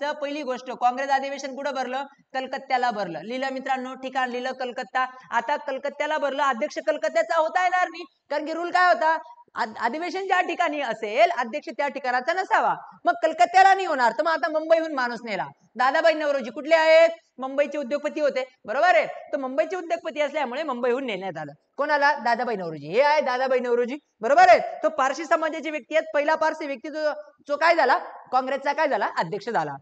च पहिली गोष्ट काँग्रेस अधिवेशन कुठं भरलं कलकत्त्याला भरलं लिहिलं मित्रांनो ठिकाण लिहिलं कलकत्ता आता कलकत्त्याला भरलं अध्यक्ष कलकत्त्याचा होता येणार नाही कारण की रूल काय होता अधिवेशन ज्या ठिकाणी असेल अध्यक्ष त्या ठिकाणाचा नसावा मग कलकत्त्याला नाही होणार तर मग आता मुंबईहून माणूस नेला दादाबाई नवरोजी कुठले आहेत मुंबईचे उद्योगपती होते बरोबर आहे तर मुंबईचे उद्योगपती असल्यामुळे मुंबईहून नेण्यात आलं कोणाला दादाबाई नवरोजी हे आहे दादाबाई नवरोजी बरोबर आहे तो पारशी समाजाची व्यक्ती आहेत पहिला पारसी व्यक्ती जो जो काय झाला काँग्रेसचा काय झाला अध्यक्ष झाला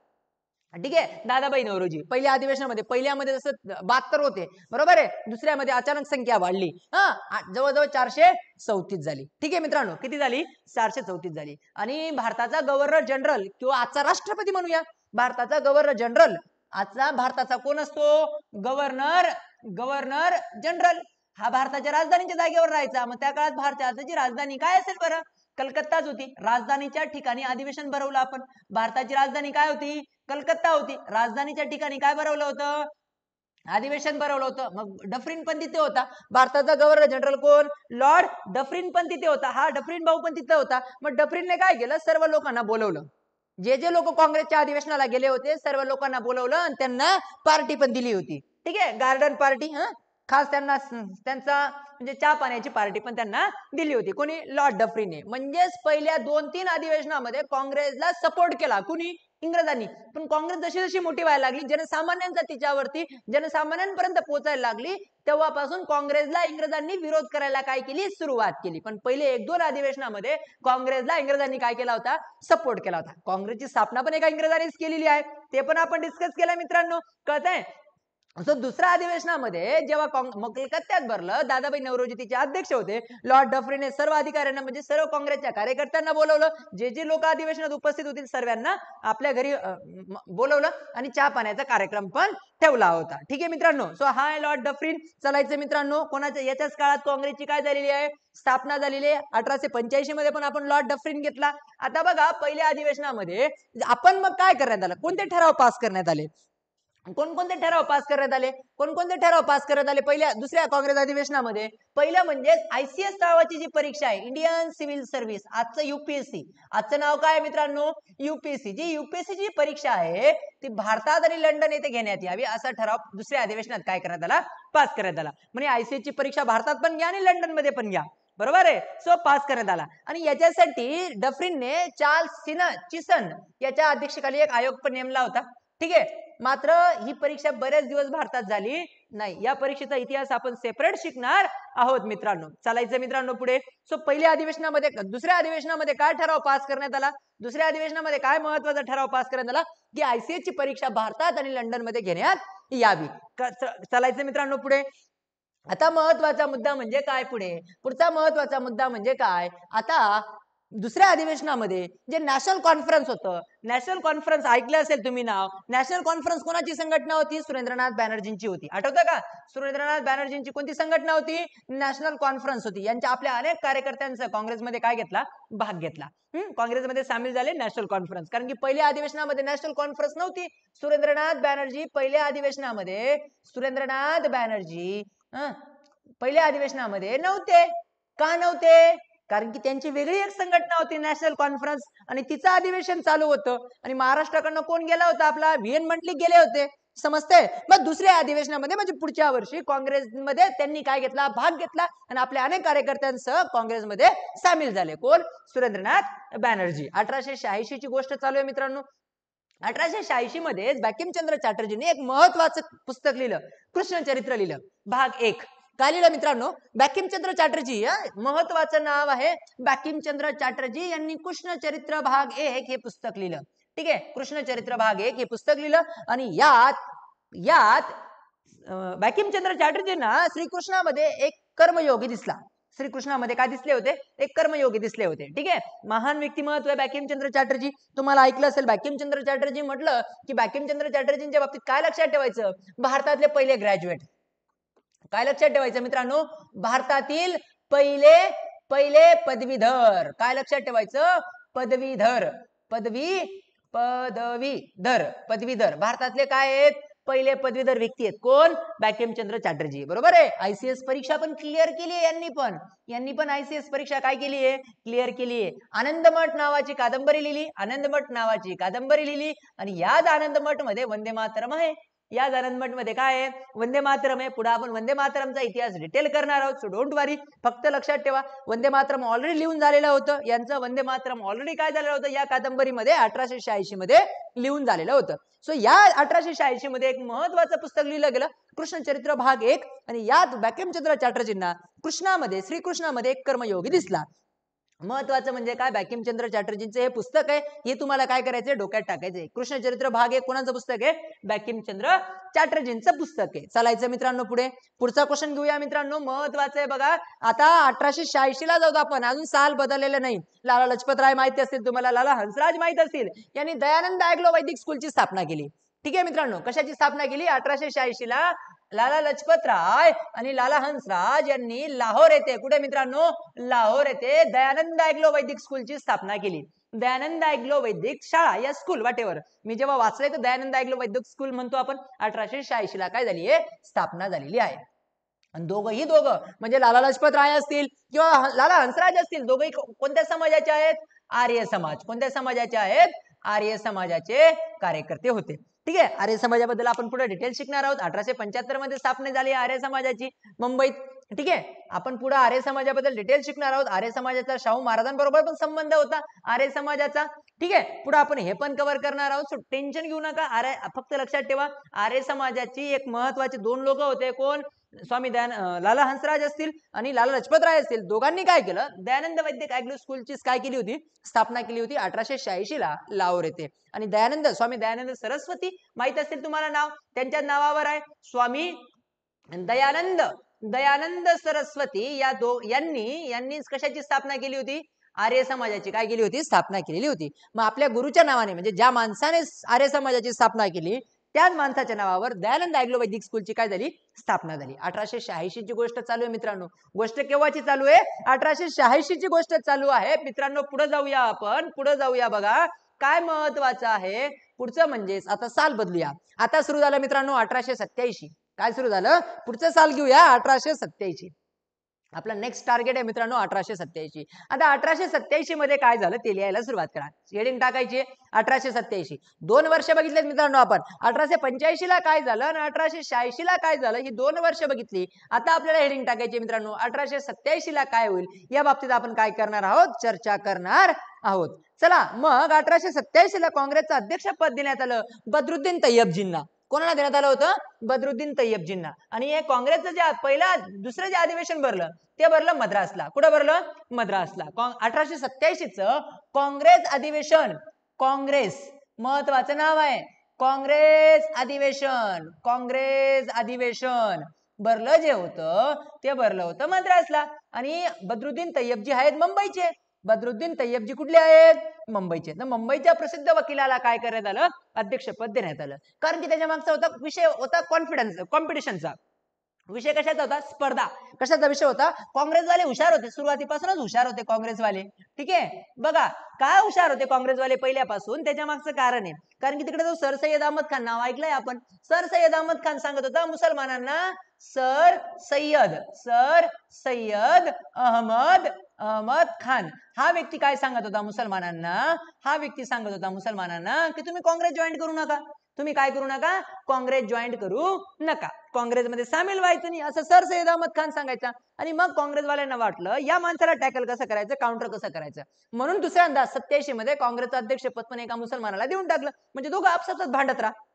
ठीक आहे दादाबाई नवरोजी पहिल्या अधिवेशनामध्ये पहिल्यामध्ये जसं बहात्तर होते बरोबर आहे दुसऱ्यामध्ये अचानक संख्या वाढली हा जवळजवळ चारशे चौतीस झाली ठीक आहे मित्रांनो किती झाली चारशे चौतीस झाली आणि भारताचा गव्हर्नर जनरल किंवा आजचा राष्ट्रपती म्हणूया भारताचा गव्हर्नर जनरल आजचा भारताचा कोण असतो गव्हर्नर गव्हर्नर जनरल हा भारताच्या राजधानीच्या जागेवर राहायचा मग त्या काळात भारताची राजधानी काय असेल बरं कलकत्ताच होती राजधानीच्या ठिकाणी अधिवेशन भरवलं आपण भारताची राजधानी काय होती कलकत्ता होती राजधानीच्या ठिकाणी काय भरवलं होतं अधिवेशन भरवलं होतं मग डफरीन पण तिथे होता भारताचा गव्हर्नर जनरल कोण लॉर्ड डफरीन पण तिथे होता हा डफरीन भाऊ पण तिथे होता मग डफरीनने काय केलं सर्व लोकांना बोलवलं जे जे लोक काँग्रेसच्या अधिवेशनाला गेले होते सर्व लोकांना बोलवलं आणि त्यांना पार्टी पण दिली होती ठीक आहे गार्डन पार्टी हा खास त्यांना त्यांचा म्हणजे चहा पाण्याची पार्टी पण त्यांना दिली होती कोणी लॉर्ड डफरीने म्हणजेच पहिल्या दोन तीन अधिवेशनामध्ये काँग्रेसला सपोर्ट केला कुणी इंग्रजांनी पण काँग्रेस जशी जशी मोठी व्हायला लागली जनसामान्यांचा तिच्यावरती जनसामान्यांपर्यंत पोहोचायला लागली तेव्हापासून काँग्रेसला इंग्रजांनी विरोध करायला काय केली सुरुवात केली पण पहिले एक दोन अधिवेशनामध्ये काँग्रेसला इंग्रजांनी काय केला होता सपोर्ट केला होता काँग्रेसची स्थापना पण एका इंग्रजांनीच केलेली आहे ते पण आपण डिस्कस केलं मित्रांनो कळतंय असं दुसऱ्या अधिवेशनामध्ये जेव्हा कलकत्त्यात भरलं दादाबाई नवरोजी तिचे अध्यक्ष होते लॉर्ड डफरीने सर्व अधिकाऱ्यांना म्हणजे सर्व काँग्रेसच्या कार्यकर्त्यांना बोलवलं जे जे लोक अधिवेशनात उपस्थित होतील सर्वांना आपल्या घरी बोलवलं आणि चहा पाण्याचा कार्यक्रम पण ठेवला होता ठीक आहे मित्रांनो सो हाय लॉर्ड डफरीन चलायचं मित्रांनो कोणाच्या याच्याच काळात काँग्रेसची काय झालेली आहे स्थापना झालेली आहे अठराशे पंच्याऐंशी मध्ये पण आपण लॉर्ड डफरीन घेतला आता बघा पहिल्या अधिवेशनामध्ये आपण मग काय करण्यात आलं कोणते ठराव पास करण्यात आले कोणकोणते ठराव पास करण्यात आले कोणकोणते ठराव पास करण्यात आले पहिल्या दुसऱ्या काँग्रेस अधिवेशनामध्ये पहिलं म्हणजे आयसीएस नावाची जी परीक्षा आहे इंडियन सिव्हिल सर्व्हिस आजचं युपीएससी आजचं नाव काय मित्रांनो युपीएससी जी युपीएससी जी परीक्षा आहे ती भारतात आणि लंडन येथे घेण्यात यावी असा ठराव दुसऱ्या अधिवेशनात काय करण्यात आला पास करण्यात आला म्हणजे आयसीएस ची परीक्षा भारतात पण घ्या आणि लंडन मध्ये पण घ्या बरोबर आहे सो पास करण्यात आला आणि याच्यासाठी डफरिनने चार्ल्स सिन चिसन याच्या अध्यक्षकाली एक आयोग पण नेमला होता ठीक आहे मात्र ही परीक्षा बरेच दिवस भारतात झाली नाही या परीक्षेचा इतिहास आपण सेपरेट शिकणार आहोत मित्रांनो चालायचं मित्रांनो पुढे सो पहिल्या अधिवेशनामध्ये दुसऱ्या अधिवेशनामध्ये काय ठराव पास करण्यात आला दुसऱ्या अधिवेशनामध्ये काय महत्वाचा ठराव पास करण्यात आला की आयसीएस ची परीक्षा भारतात आणि लंडन मध्ये घेण्यात यावी चालायचं मित्रांनो पुढे आता महत्वाचा मुद्दा म्हणजे काय पुढे पुढचा महत्वाचा मुद्दा म्हणजे काय आता दुसऱ्या अधिवेशनामध्ये जे नॅशनल कॉन्फरन्स होतं नॅशनल कॉन्फरन्स ऐकलं असेल तुम्ही नाव नॅशनल कॉन्फरन्स कोणाची संघटना होती सुरेंद्रनाथ बॅनर्जींची होती आठवतं का सुरेंद्रनाथ बॅनर्जींची कोणती संघटना होती नॅशनल कॉन्फरन्स होती यांच्या आपल्या अनेक कार्यकर्त्यांचं काँग्रेसमध्ये काय घेतला भाग घेतला काँग्रेसमध्ये सामील झाले नॅशनल कॉन्फरन्स कारण की पहिल्या अधिवेशनामध्ये नॅशनल कॉन्फरन्स नव्हती सुरेंद्रनाथ बॅनर्जी पहिल्या अधिवेशनामध्ये सुरेंद्रनाथ बॅनर्जी पहिल्या अधिवेशनामध्ये नव्हते का नव्हते कारण की त्यांची वेगळी एक संघटना होती नॅशनल कॉन्फरन्स आणि तिचं अधिवेशन चालू होतं आणि महाराष्ट्राकडनं कोण गेला होता आपला व्ही एन मंडलिक गेले होते समजते मग दुसऱ्या अधिवेशनामध्ये म्हणजे पुढच्या वर्षी काँग्रेसमध्ये त्यांनी काय घेतला भाग घेतला आणि आपल्या अनेक कार्यकर्त्यांसह काँग्रेसमध्ये सामील झाले कोण सुरेंद्रनाथ बॅनर्जी अठराशे शहाऐंशी ची गोष्ट चालू आहे मित्रांनो अठराशे शहाऐंशी मध्ये बँकिमचंद्र चॅटर्जीने एक महत्वाचं पुस्तक लिहिलं कृष्णचरित्र लिहिलं भाग एक काय लिहिलं मित्रांनो बॅकिमचंद्र चॅटर्जी महत्वाचं नाव आहे बॅकिमचंद्र चॅटर्जी यांनी कृष्ण चरित्र भाग एक हे पुस्तक लिहिलं ठीक आहे कृष्ण चरित्र भाग एक हे पुस्तक लिहिलं आणि यात यात बॅकिमचंद्र चॅटर्जींना श्रीकृष्णामध्ये एक कर्मयोगी दिसला श्रीकृष्णामध्ये काय दिसले होते एक कर्मयोगी दिसले होते ठीक आहे महान व्यक्तिमत्व आहे बॅकिमचंद्र चॅटर्जी तुम्हाला ऐकलं असेल बॅकिमचंद्र चॅटर्जी म्हटलं की बॅकिमचंद्र चॅटर्जींच्या बाबतीत काय लक्षात ठेवायचं भारतातले पहिले ग्रॅज्युएट काय लक्षात ठेवायचं मित्रांनो भारतातील पहिले पहिले पदवीधर काय लक्षात ठेवायचं पदवीधर पदवी पदवीधर पदवीधर भारतातले काय आहेत पहिले पदवीधर व्यक्ती आहेत कोण बॅकेमचंद्र चॅटर्जी बरोबर आहे आयसीएस परीक्षा पण क्लिअर केली आहे यांनी पण यांनी पण आयसीएस परीक्षा काय केली आहे क्लिअर केली आहे आनंदमठ नावाची कादंबरी लिहिली आनंदमठ नावाची कादंबरी लिहिली आणि याच मठ मध्ये वंदे मातरम आहे या मध्ये काय आहे वंदे मातरम आहे पुढे आपण वंदे मातरमचा इतिहास डिटेल करणार आहोत सो डोंट वरी फक्त लक्षात ठेवा वंदे मातरम ऑलरेडी लिहून झालेलं होतं यांचं वंदे मातरम ऑलरेडी काय झालेलं होतं या कादंबरीमध्ये अठराशे शहाऐंशी मध्ये लिहून झालेलं होतं सो या अठराशे शहाऐंशी मध्ये एक महत्वाचं पुस्तक लिहिलं गेलं कृष्णचरित्र भाग एक आणि यात बॅकेमचंद्र चॅटर्जींना कृष्णामध्ये श्रीकृष्णामध्ये एक कर्मयोगी दिसला महत्वाचं म्हणजे काय बॅकिमचंद्र चॅटर्जींचं हे पुस्तक आहे हे तुम्हाला काय करायचंय डोक्यात टाकायचंय कृष्णचरित्र भाग हे कोणाचं पुस्तक आहे बॅकिमचंद्र चॅटर्जींचं पुस्तक आहे चालायचं मित्रांनो पुढे पुढचा क्वेश्चन घेऊया मित्रांनो महत्वाचं आहे बघा आता अठराशे शहाऐंशी ला जाऊ आपण अजून साल बदललेलं नाही लाला लजपत राय माहिती असतील तुम्हाला लाला हंसराज माहिती असतील यांनी दयानंद आयग्लो वैदिक स्कूलची स्थापना केली ठीक आहे मित्रांनो कशाची स्थापना केली अठराशे शहाऐंशी ला लाला लजपत राय आणि लाला हंसराज यांनी लाहोर येथे कुठे मित्रांनो लाहोर येथे दयानंद ऐग्लो वैदिक ची स्थापना केली दयानंद ऐग्लो वैदिक शाळा या स्कूल वाटेवर मी जेव्हा वाचले तर दयानंद ऐग्लो वैदिक स्कूल म्हणतो आपण अठराशे शहाऐंशी ला काय झाली स्थापना झालेली आहे आणि दोघंही दोघं म्हणजे लाला लजपत राय असतील किंवा लाला हंसराज असतील दोघंही कोणत्या समाजाचे आहेत आर्य समाज कोणत्या समाजाचे आहेत आर्य समाजाचे कार्यकर्ते होते ठीक आहे आर्य समाजाबद्दल आपण पुढे डिटेल शिकणार आहोत अठराशे पंच्याहत्तर मध्ये स्थापना झाली आर्य समाजाची मुंबईत ठीक आहे आपण पुढे आर्य समाजाबद्दल डिटेल शिकणार आहोत आर्य समाजाचा शाहू महाराजांबरोबर पण संबंध होता आर्य समाजाचा ठीक आहे पुढे आपण हे पण कव्हर करणार आहोत सो टेन्शन घेऊ नका आर्य फक्त लक्षात ठेवा आर्य समाजाची एक महत्वाचे दोन लोक होते कोण स्वामी दयान लाला हंसराज असतील आणि लाला लजपतराय असतील दोघांनी काय केलं दयानंद वैद्य अॅग्रो स्कूलचीच काय केली होती स्थापना केली होती अठराशे शहाऐंशी ला लाहोर येते आणि दयानंद स्वामी दयानंद सरस्वती माहित असतील तुम्हाला नाव त्यांच्या नावावर आहे स्वामी दयानंद दयानंद सरस्वती या दो यांनी यांनी कशाची स्थापना केली होती आर्य समाजाची काय केली होती स्थापना केलेली होती मग आपल्या गुरुच्या नावाने म्हणजे ज्या माणसाने आर्य समाजाची स्थापना केली त्याच माणसाच्या नावावर दयानंद आयग्लो वैदिक स्कूलची काय झाली स्थापना झाली अठराशे शहाऐंशीची गोष्ट चालू आहे मित्रांनो गोष्ट केव्हाची चालू आहे अठराशे शहाऐंशीची गोष्ट चालू आहे मित्रांनो पुढे जाऊया आपण पुढे जाऊया बघा काय महत्वाचं आहे पुढचं म्हणजेच आता साल बदलूया आता सुरू झालं मित्रांनो अठराशे सत्याऐंशी काय सुरू झालं पुढचं साल घेऊया अठराशे सत्याऐंशी आपला नेक्स्ट टार्गेट आहे मित्रांनो अठराशे सत्याऐंशी आता अठराशे सत्याऐंशी मध्ये काय झालं ते लिहायला सुरुवात करा हेडिंग टाकायची अठराशे सत्याऐंशी दोन वर्ष बघितले मित्रांनो आपण अठराशे पंच्याऐंशीला काय झालं आणि अठराशे ला काय झालं ही दोन वर्ष बघितली आता आपल्याला हेडिंग टाकायची मित्रांनो अठराशे ला काय होईल या बाबतीत आपण काय करणार आहोत चर्चा करणार आहोत चला मग अठराशे ला काँग्रेसचं अध्यक्षपद देण्यात आलं बदरुद्दीन तय्यबजींना कोणाला देण्यात आलं होतं बदरुद्दीन तय्यबजींना आणि हे काँग्रेसचं जे पहिला दुसरं जे अधिवेशन भरलं ते भरलं मद्रासला कुठं भरलं मद्रासला अठराशे च काँग्रेस अधिवेशन काँग्रेस महत्वाचं नाव आहे काँग्रेस अधिवेशन काँग्रेस अधिवेशन भरलं जे होतं ते भरलं होतं मद्रासला आणि बदरुद्दीन तय्यबजी आहेत मुंबईचे बदरुद्दीन तय्यबजी कुठले आहेत मुंबईचे तर मुंबईच्या प्रसिद्ध वकिलाला काय करण्यात आलं अध्यक्षपद देण्यात आलं कारण की त्याच्या मागचा होता विषय होता कॉन्फिडन्स कॉम्पिटिशनचा विषय कशाचा होता स्पर्धा कशाचा विषय होता काँग्रेसवाले हुशार होते सुरुवातीपासूनच हुशार होते काँग्रेसवाले ठीक आहे बघा काय हुशार होते काँग्रेसवाले पहिल्यापासून त्याच्या मागचं कारण आहे कारण की तिकडे जो सर सय्यद अहमद खान नाव ऐकलंय आपण सर सय्यद अहमद खान सांगत होता मुसलमानांना सर सय्यद सर सय्यद अहमद अहमद खान हा व्यक्ती काय सांगत होता मुसलमानांना हा व्यक्ती सांगत होता मुसलमानांना की तुम्ही काँग्रेस जॉईन करू नका तुम्ही काय करू नका काँग्रेस जॉईन करू नका काँग्रेसमध्ये सामील व्हायचं नाही असं सर सय्यद अहमद खान सांगायचा आणि मग काँग्रेसवाल्यांना वाटलं या माणसाला टॅकल कसं करायचं काउंटर कसं करायचं म्हणून दुसऱ्यांदा सत्याऐंशी मध्ये काँग्रेसचं पद पण एका मुसलमानाला देऊन टाकलं म्हणजे दोघं आपसातच भांडत राहा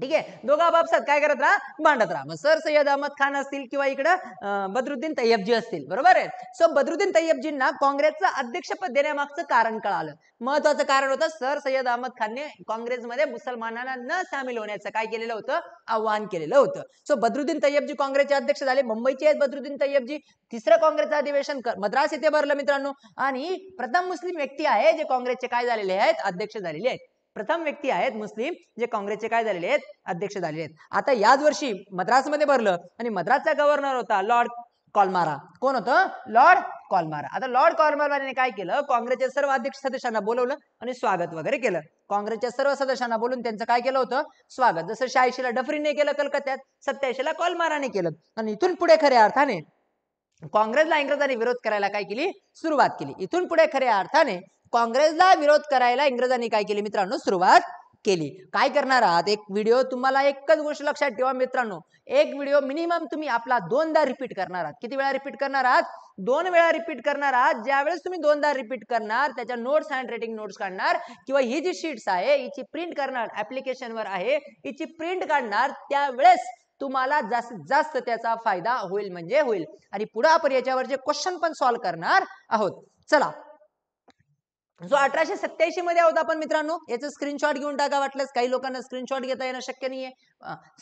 ठीक आहे दोघा बापसात काय करत राहा भांडत राहा मग सर सय्यद अहमद खान असतील किंवा इकडं बदरुद्दीन तय्यबजी असतील बरोबर आहे सो बदरुद्दीन तय्यबजींना काँग्रेसचं अध्यक्षपद देण्यामागचं कारण कळालं महत्वाचं कारण होतं सर सय्यद अहमद खानने काँग्रेसमध्ये मुसलमानांना न सामील होण्याचं काय केलेलं होतं आव्हान केलेलं होतं सो बदरुद्दीन तय्यबजी काँग्रेसचे अध्यक्ष झाले मुंबईचे आहेत बदरुद्दीन तय्यबजी तिसरं काँग्रेसचं अधिवेशन मद्रास येथे भरलं मित्रांनो आणि प्रथम मुस्लिम व्यक्ती आहे जे काँग्रेसचे काय झालेले आहेत अध्यक्ष झालेले आहेत प्रथम व्यक्ती आहेत मुस्लिम जे काँग्रेसचे काय झालेले आहेत अध्यक्ष झालेले आहेत आता याच वर्षी मद्रासमध्ये भरलं आणि मद्रासचा गव्हर्नर होता लॉर्ड कॉलमारा कोण होत लॉर्ड कॉलमारा आता लॉर्ड कॉलमाराने काय केलं काँग्रेसच्या सर्व अध्यक्ष सदस्यांना बोलवलं आणि स्वागत वगैरे केलं काँग्रेसच्या सर्व सदस्यांना बोलून त्यांचं काय केलं होतं स्वागत जसं शहाऐंशीला डफरीने केलं कलकत्त्यात सत्याऐंशीला कॉलमाराने केलं आणि इथून पुढे खऱ्या अर्थाने काँग्रेसला इंग्रजांनी विरोध करायला काय केली सुरुवात केली इथून पुढे खऱ्या अर्थाने काँग्रेसला विरोध करायला इंग्रजांनी काय केली मित्रांनो सुरुवात केली काय करणार आहात एक व्हिडिओ तुम्हाला एकच गोष्ट लक्षात ठेवा मित्रांनो एक व्हिडिओ मिनिमम तुम्ही आपला दोनदा रिपीट करणार आहात किती वेळा रिपीट करणार आहात दोन वेळा रिपीट करणार आहात ज्यावेळेस तुम्ही दोनदा रिपीट करणार त्याच्या नोट्स हँड रायटिंग नोट्स काढणार किंवा ही जी शीट्स आहे हिची प्रिंट करणार ऍप्लिकेशनवर आहे हिची प्रिंट काढणार त्यावेळेस तुम्हाला जास्तीत जास्त त्याचा फायदा होईल म्हणजे होईल आणि पुढे आपण याच्यावर जे क्वेश्चन पण सॉल्व्ह करणार आहोत चला जो अठराशे सत्याऐंशी मध्ये आहोत आपण मित्रांनो याचं स्क्रीनशॉट घेऊन टाका वाटलंच काही लोकांना स्क्रीनशॉट घेता येणं शक्य नाहीये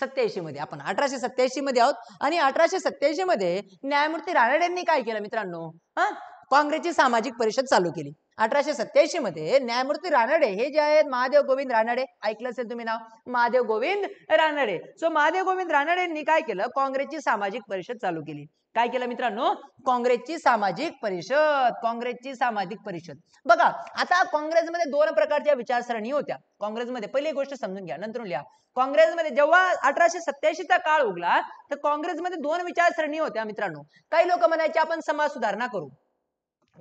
सत्याऐंशी मध्ये आपण अठराशे सत्याऐंशी मध्ये आहोत आणि अठराशे सत्याऐंशी मध्ये न्यायमूर्ती रानडे यांनी काय केलं मित्रांनो हा काँग्रेसची सामाजिक परिषद चालू केली अठराशे सत्याऐंशी मध्ये न्यायमूर्ती रानडे हे जे आहेत महादेव गोविंद रानडे ऐकलं असेल तुम्ही नाव महादेव गोविंद रानडे सो महादेव गोविंद रानडेंनी काय केलं काँग्रेसची सामाजिक परिषद चालू केली काय केलं मित्रांनो काँग्रेसची सामाजिक परिषद काँग्रेसची सामाजिक परिषद बघा आता काँग्रेसमध्ये दोन प्रकारच्या विचारसरणी होत्या काँग्रेसमध्ये पहिली गोष्ट समजून घ्या नंतर लिहा काँग्रेसमध्ये जेव्हा अठराशे सत्याऐंशीचा काळ उगला तर काँग्रेसमध्ये दोन विचारसरणी होत्या मित्रांनो काही लोक म्हणायचे आपण समाज सुधारणा करू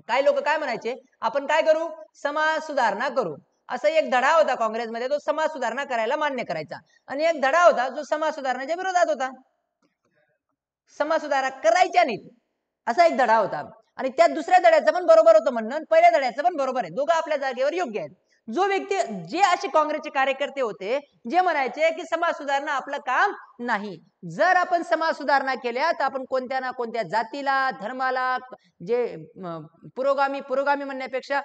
काय लोक काय म्हणायचे आपण काय करू समाज सुधारणा करू असा एक धडा होता काँग्रेसमध्ये तो समाज सुधारणा करायला मान्य करायचा आणि एक धडा होता जो समाज सुधारणाच्या विरोधात होता समाज सुधारणा करायच्या नाहीत असा एक धडा होता आणि त्या दुसऱ्या धड्याचं पण बरोबर होतं म्हणणं पहिल्या धड्याचं पण बरोबर आहे दोघं आपल्या जागेवर योग्य आहेत जो व्यक्ती जे असे काँग्रेसचे कार्यकर्ते होते जे म्हणायचे की समाज सुधारणा आपलं काम नाही जर आपण समाज सुधारणा केल्या तर आपण कोणत्या ना कोणत्या जातीला धर्माला जे पुरोगामी पुरोगामी म्हणण्यापेक्षा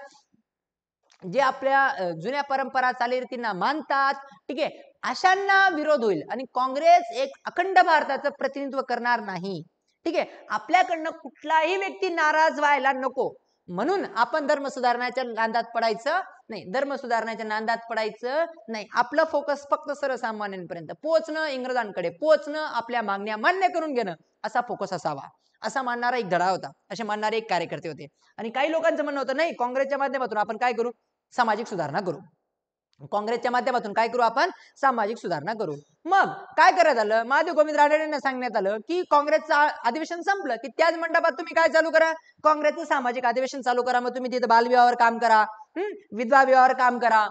जे आपल्या जुन्या परंपरा चालीरीतींना मानतात ठीक आहे अशांना विरोध होईल आणि काँग्रेस एक अखंड भारताचं प्रतिनिधित्व करणार नाही ठीक आहे आपल्याकडनं कुठलाही व्यक्ती नाराज व्हायला नको म्हणून आपण धर्म सुधारण्याच्या नांदात पडायचं नाही धर्म सुधारण्याच्या नांदात पडायचं नाही आपलं फोकस फक्त सर्वसामान्यांपर्यंत पोहोचणं इंग्रजांकडे पोहोचणं आपल्या मागण्या मान्य करून घेणं असा फोकस असावा असा मानणारा एक धडा होता असे मानणारे एक कार्यकर्ते होते आणि काही लोकांचं म्हणणं होतं नाही काँग्रेसच्या माध्यमातून आपण काय करू सामाजिक सुधारणा करू काँग्रेसच्या माध्यमातून काय करू आपण सामाजिक सुधारणा करू मग काय करण्यात आलं महादेव गोविंद राठोड यांना सांगण्यात आलं की काँग्रेसचं अधिवेशन संपलं की त्याच मंडपात तुम्ही काय चालू करा काँग्रेसचं सामाजिक अधिवेशन चालू करा मग तुम्ही तिथे बालविवाहावर काम करा हम्म विधवा विवाहावर काम करा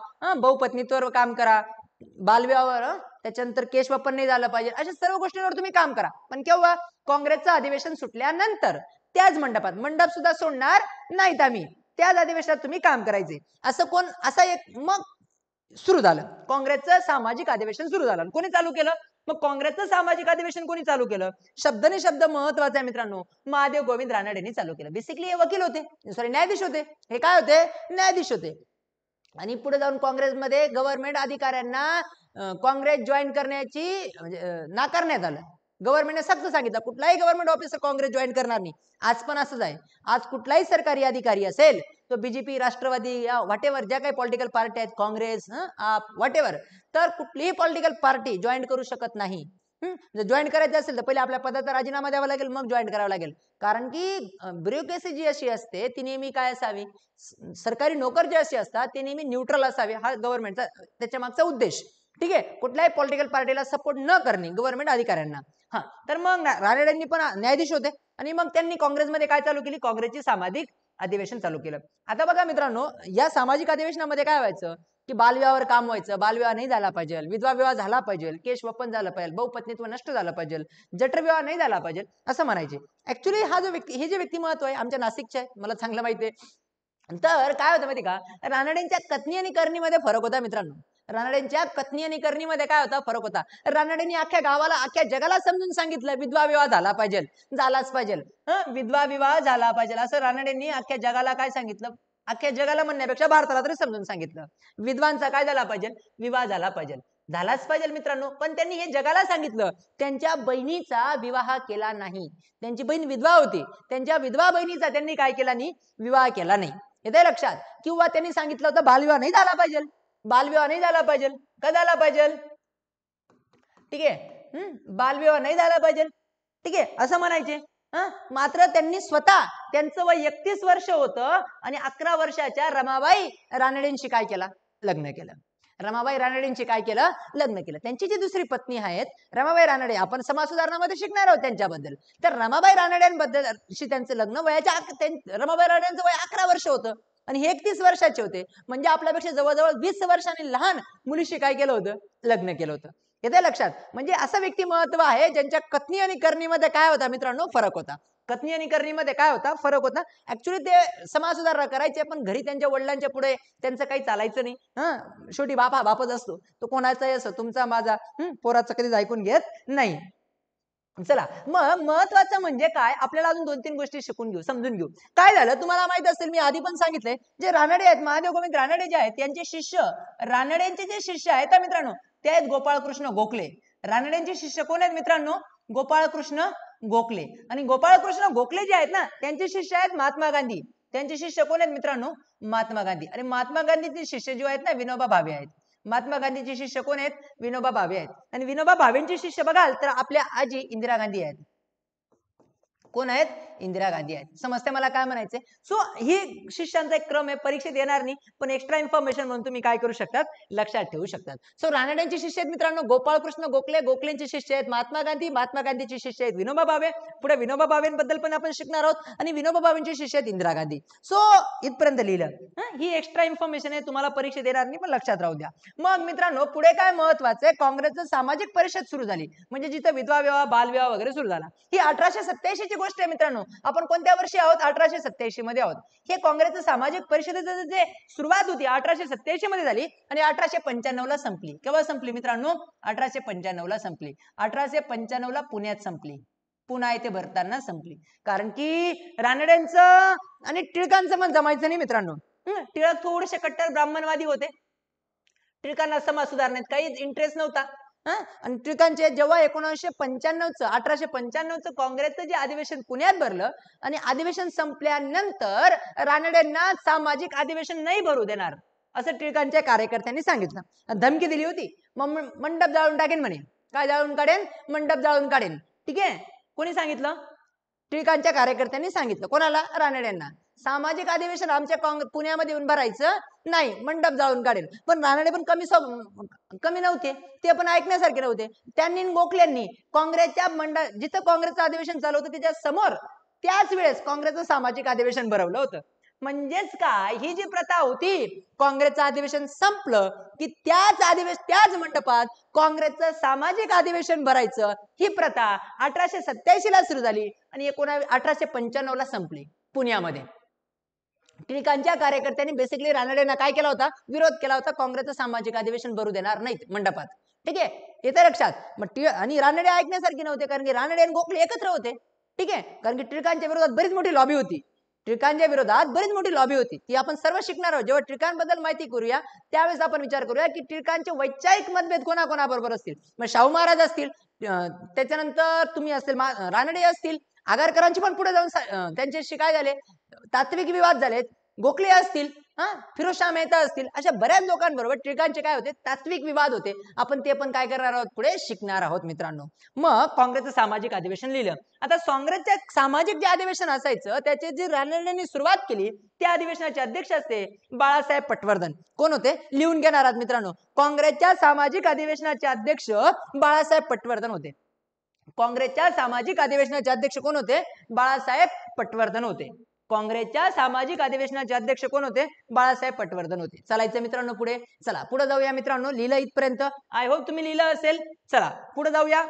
बहुपत्नीत्वर काम करा बालविवाहावर त्याच्यानंतर केश नाही झालं पाहिजे अशा सर्व गोष्टींवर तुम्ही काम करा पण केव्हा काँग्रेसचं अधिवेशन सुटल्यानंतर त्याच मंडपात मंडप सुद्धा सोडणार नाहीत आम्ही त्याच अधिवेशनात तुम्ही काम करायचे असं कोण असा एक मग सुरू झालं काँग्रेसचं सामाजिक अधिवेशन सुरू झालं कोणी चालू केलं मग काँग्रेसचं सामाजिक अधिवेशन कोणी चालू केलं शब्दने शब्द महत्वाचा आहे मित्रांनो महादेव गोविंद रानडे यांनी चालू केलं बेसिकली हे वकील होते सॉरी न्यायाधीश होते हे काय होते न्यायाधीश होते आणि पुढे जाऊन काँग्रेसमध्ये गव्हर्नमेंट अधिकाऱ्यांना काँग्रेस जॉईन करण्याची म्हणजे, नाकारण्यात आलं गव्हर्नमेंटने सक्त सांगितलं कुठलाही गव्हर्नमेंट ऑफिसर काँग्रेस जॉईन करणार नाही आज पण असंच आहे आज कुठलाही सरकारी अधिकारी असेल तो बीजेपी राष्ट्रवादी या ज्या काही पॉलिटिकल पार्टी आहेत काँग्रेस वाटेवर तर कुठलीही पॉलिटिकल पार्टी जॉईन करू शकत नाही जर जॉईन करायचं असेल तर पहिले आपल्या पदाचा राजीनामा द्यावा लागेल मग जॉईन करावं लागेल कारण की ब्युरोक्रेसी जी अशी असते ती नेहमी काय असावी सरकारी नोकर जे असे असतात ते नेहमी न्यूट्रल असावे हा गव्हर्नमेंटचा त्याच्या मागचा उद्देश ठीक आहे कुठल्याही पॉलिटिकल पार्टीला सपोर्ट न करणे गव्हर्नमेंट अधिकाऱ्यांना हा तर मग रानड्यांनी पण न्यायाधीश होते आणि मग त्यांनी काँग्रेसमध्ये काय चालू केली काँग्रेसची सामाजिक अधिवेशन चालू केलं आता बघा मित्रांनो या सामाजिक अधिवेशनामध्ये काय व्हायचं की बालविवाहावर काम व्हायचं बालविवाह नाही झाला पाहिजे विधवा विवाह झाला पाहिजे केश वपन झालं पाहिजे बहुपत्नीत्व नष्ट झालं पाहिजे जठरविवाह नाही झाला पाहिजे असं म्हणायचे ऍक्च्युली हा जो व्यक्ती हे जे व्यक्तिमत्व आहे आमच्या नाशिकचे आहे मला चांगलं माहिती आहे तर काय होतं माहिती का रानडेंच्या कत्नी आणि करणीमध्ये फरक होता मित्रांनो रानडेंच्या कथनी आणि करणीमध्ये काय होता फरक होता रानडेंनी अख्ख्या गावाला अख्ख्या जगाला समजून सांगितलं विधवा विवाह झाला पाहिजे झालाच पाहिजे विधवा विवाह झाला पाहिजे असं रानडेंनी अख्ख्या जगाला काय सांगितलं अख्ख्या जगाला म्हणण्यापेक्षा भारताला तरी समजून सांगितलं विद्वांचा काय झाला पाहिजे विवाह झाला पाहिजे झालाच पाहिजे मित्रांनो पण त्यांनी हे जगाला सांगितलं त्यांच्या बहिणीचा विवाह केला नाही त्यांची बहीण विधवा होती त्यांच्या विधवा बहिणीचा त्यांनी काय केला नाही विवाह केला नाही येते लक्षात किंवा त्यांनी सांगितलं होतं बालविवाह नाही झाला पाहिजे बालविवाह नाही झाला पाहिजे का झाला पाहिजे ठीक आहे बालविवाह नाही झाला पाहिजे ठीक आहे असं म्हणायचे मात्र त्यांनी स्वतः त्यांचं वय एकतीस वर्ष होतं आणि अकरा वर्षाच्या रमाबाई रानडेंशी काय केला लग्न केलं रमाबाई रानडेंशी काय केलं लग्न केलं त्यांची जी दुसरी पत्नी आहेत रमाबाई रानडे आपण समाज सुधारणामध्ये शिकणार आहोत त्यांच्याबद्दल तर रमाबाई रानड्यांबद्दल त्यांचं लग्न वयाच्या रमाबाई रानड्यांचं वय अकरा वर्ष होतं आणि हे एकतीस वर्षाचे होते म्हणजे आपल्यापेक्षा जवळजवळ वीस वर्षांनी लहान मुलीशी काय केलं होतं लग्न केलं होतं येते लक्षात म्हणजे असं महत्व आहे ज्यांच्या कथनी आणि करणीमध्ये काय होता मित्रांनो फरक होता कथनी आणि करणीमध्ये काय होता फरक होता ऍक्च्युली ते समाज सुधारणा करायचे पण घरी त्यांच्या वडिलांच्या पुढे त्यांचं काही चालायचं नाही हा शेवटी बापा बापच असतो तो कोणाचाही असतो तुमचा माझा पोराचं कधीच ऐकून घेत नाही चला मग महत्वाचं म्हणजे काय आपल्याला अजून दोन तीन गोष्टी शिकून घेऊ समजून घेऊ काय झालं तुम्हाला माहित असेल मी आधी पण सांगितले जे रानडे आहेत महादेव गोविंद रानडे जे आहेत त्यांचे शिष्य रानड्यांचे जे शिष्य आहेत मित्रांनो ते आहेत गोपाळकृष्ण गोखले रानडेंचे शिष्य कोण आहेत मित्रांनो गोपाळकृष्ण गोखले आणि गोपाळकृष्ण गोखले जे आहेत ना त्यांचे शिष्य आहेत महात्मा गांधी त्यांचे शिष्य कोण आहेत मित्रांनो महात्मा गांधी आणि महात्मा गांधीचे शिष्य जे आहेत ना विनोबा भावे आहेत महात्मा गांधीचे शिष्य कोण आहेत विनोबा भावे आहेत आणि विनोबा भावेंचे शिष्य बघाल तर आपल्या आजी इंदिरा गांधी आहेत कोण आहेत इंदिरा गांधी आहेत समजते मला काय म्हणायचंय सो ही शिष्यांचा एक क्रम आहे परीक्षेत येणार नाही पण एक्स्ट्रा इन्फॉर्मेशन म्हणून तुम्ही काय करू शकतात लक्षात ठेवू शकतात सो रानड्यांचे शिष्य आहेत मित्रांनो गोपाळकृष्ण गोखले गोखलेंचे शिष्य आहेत महात्मा गांधी महात्मा गांधीचे शिष्य आहेत विनोबा भावे पुढे विनोबा भावेबद्दल पण आपण शिकणार आहोत आणि विनोबा भावेंचे शिष्य आहेत इंदिरा गांधी सो इथपर्यंत लिहिलं ही एक्स्ट्रा इन्फॉर्मेशन आहे तुम्हाला परीक्षा देणार नाही पण लक्षात राहू द्या मग मित्रांनो पुढे काय महत्वाचं आहे काँग्रेसचं सामाजिक परिषद सुरू झाली म्हणजे जिथं विधवा विवाह बालविवाह वगैरे सुरू झाला ही अठराशे सत्याऐंशी गोष्ट आहे मित्रांनो आपण कोणत्या वर्षी आहोत अठराशे सत्याऐंशी मध्ये आहोत हे काँग्रेसचं सामाजिक परिषदेचं जे सुरुवात होती अठराशे सत्याऐंशी मध्ये झाली आणि अठराशे पंच्याण्णव ला संपली केव्हा संपली मित्रांनो अठराशे पंच्याण्णव ला संपली अठराशे पंच्याण्णव ला पुण्यात संपली पुन्हा येथे भरताना संपली कारण की रानड्यांचं आणि टिळकांचं मन जमायचं नाही मित्रांनो टिळक थोडेसे कट्टर ब्राह्मणवादी होते टिळकांना समाज सुधारण्यात काहीच इंटरेस्ट नव्हता आणि टिळकांचे जेव्हा एकोणीसशे च अठराशे च काँग्रेसचं जे अधिवेशन पुण्यात भरलं आणि अधिवेशन संपल्यानंतर रानडेंना सामाजिक अधिवेशन नाही भरू देणार असं टिळकांच्या कार्यकर्त्यांनी सांगितलं धमकी दिली होती मग मंडप जाळून टाकेन म्हणे काय जाळून काढेन मंडप जाळून काढेन ठीक आहे कोणी सांगितलं टिळकांच्या कार्यकर्त्यांनी सांगितलं कोणाला रानडेंना सामाजिक अधिवेशन आमच्या पुण्यामध्ये येऊन भरायचं नाही मंडप जाऊन काढेल पण रानडे पण कमी कमी नव्हते ते पण ऐकण्यासारखे नव्हते त्यांनी गोखल्यांनी काँग्रेसच्या मंडळ जिथं काँग्रेसचं अधिवेशन चालू होतं त्याच्या समोर त्याच वेळेस काँग्रेसचं सामाजिक अधिवेशन भरवलं होतं म्हणजेच का ही जी प्रथा होती काँग्रेसचं अधिवेशन संपलं की त्याच अधिवेश त्याच मंडपात काँग्रेसचं सामाजिक अधिवेशन भरायचं ही प्रथा अठराशे सत्याऐंशी ला सुरू झाली आणि एकोणा अठराशे पंच्याण्णव ला संपली पुण्यामध्ये टिळकांच्या कार्यकर्त्यांनी बेसिकली रानडेंना काय केला होता विरोध केला होता काँग्रेसचं सामाजिक अधिवेशन भरू देणार नाहीत मंडपात ठीक आहे येते लक्षात मग टिळ आणि रानडे ऐकण्यासारखे नव्हते कारण की रानडे आणि गोखले एकत्र होते ठीक आहे कारण की टिळकांच्या विरोधात बरीच मोठी लॉबी होती टिळकांच्या विरोधात बरीच मोठी लॉबी होती ती आपण सर्व शिकणार आहोत जेव्हा टिळकांबद्दल माहिती करूया त्यावेळेस आपण विचार करूया की टिळकांचे वैचारिक मतभेद कोणाकोणाबरोबर असतील मग शाहू महाराज असतील त्याच्यानंतर तुम्ही असतील रानडे असतील आगारकरांची पण पुढे जाऊन त्यांचे काय झाले तात्विक विवाद झालेत गोखले असतील हा फिरोशा मेहता असतील अशा बऱ्याच लोकांबरोबर टिळकांचे काय होते तात्विक विवाद होते आपण ते पण काय करणार आहोत पुढे शिकणार आहोत मित्रांनो मग काँग्रेसचं सामाजिक अधिवेशन लिहिलं आता काँग्रेसच्या सामाजिक जे अधिवेशन असायचं त्याचे जे रानडेंनी सुरुवात केली त्या अधिवेशनाचे अध्यक्ष असते बाळासाहेब पटवर्धन कोण होते लिहून घेणार आहात मित्रांनो काँग्रेसच्या सामाजिक अधिवेशनाचे अध्यक्ष बाळासाहेब पटवर्धन होते काँग्रेसच्या सामाजिक अधिवेशनाचे अध्यक्ष कोण होते बाळासाहेब पटवर्धन होते काँग्रेसच्या सामाजिक अधिवेशनाचे अध्यक्ष कोण होते बाळासाहेब पटवर्धन होते चलायचं मित्रांनो पुढे चला पुढे जाऊया मित्रांनो लिहिलं इथपर्यंत आय होप तुम्ही लिहिलं असेल चला पुढे जाऊया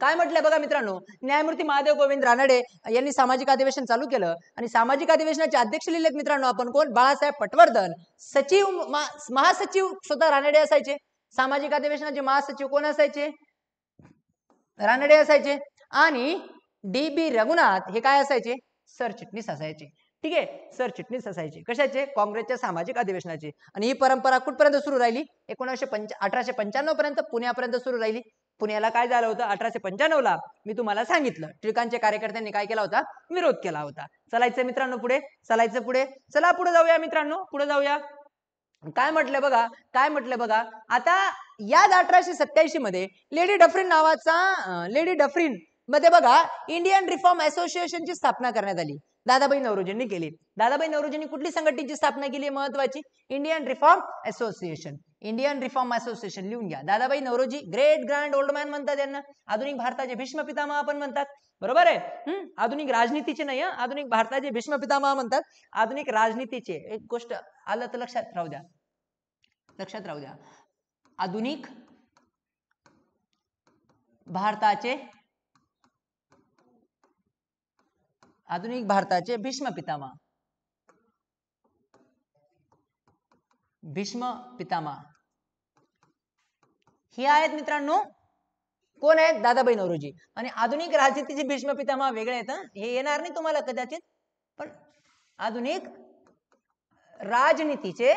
काय म्हटलंय बघा मित्रांनो न्यायमूर्ती महादेव गोविंद रानडे यांनी सामाजिक अधिवेशन चालू केलं आणि सामाजिक अधिवेशनाचे अध्यक्ष लिहिलेत मित्रांनो आपण कोण बाळासाहेब पटवर्धन सचिव महासचिव स्वतः रानडे असायचे सामाजिक अधिवेशनाचे महासचिव कोण असायचे रानडे असायचे आणि डी बी रघुनाथ हे काय असायचे सरचिटणीस असायचे ठीक आहे सरचिटणीस असायचे कशाचे काँग्रेसच्या सामाजिक अधिवेशनाची आणि ही परंपरा कुठपर्यंत सुरू राहिली एकोणीसशे पंच अठराशे पंच्याण्णव पर्यंत पुण्यापर्यंत सुरू राहिली पुण्याला काय झालं होतं अठराशे पंच्याण्णवला मी तुम्हाला सांगितलं टिळकांच्या कार्यकर्त्यांनी काय केला होता विरोध केला होता चलायचं मित्रांनो पुढे चलायचं पुढे चला पुढे जाऊया मित्रांनो पुढे जाऊया काय म्हटलं बघा काय म्हटलं बघा आता याच अठराशे सत्याऐंशी मध्ये लेडी डफरीन नावाचा लेडी डफरीन मग ते बघा इंडियन रिफॉर्म असोसिएशनची स्थापना करण्यात आली दादाबाई नवरोजींनी केली दादाबाई नवरोजींनी कुठली संघटनेची स्थापना केली महत्वाची Indian reform association Indian reform association लिहून घ्या Dadabhai Naoroji great grand old man म्हणतात यांना आधुनिक भारताचे भीष्म पितामा आपण म्हणतात बरोबर आहे आधुनिक राजनीतीचे नाही आधुनिक भारताचे भीष्म पितामा म्हणतात आधुनिक राजनीतीचे एक गोष्ट आलं तर लक्षात राहू द्या लक्षात राहू द्या आधुनिक भारताचे आधुनिक भारताचे भीष्म पितामा भीष्म पितामा हे आहेत मित्रांनो कोण आहेत दादाबाई नौरोजी आणि आधुनिक राजनीतीचे भीष्म पितामा वेगळे आहेत हे येणार नाही तुम्हाला कदाचित पण आधुनिक राजनीतीचे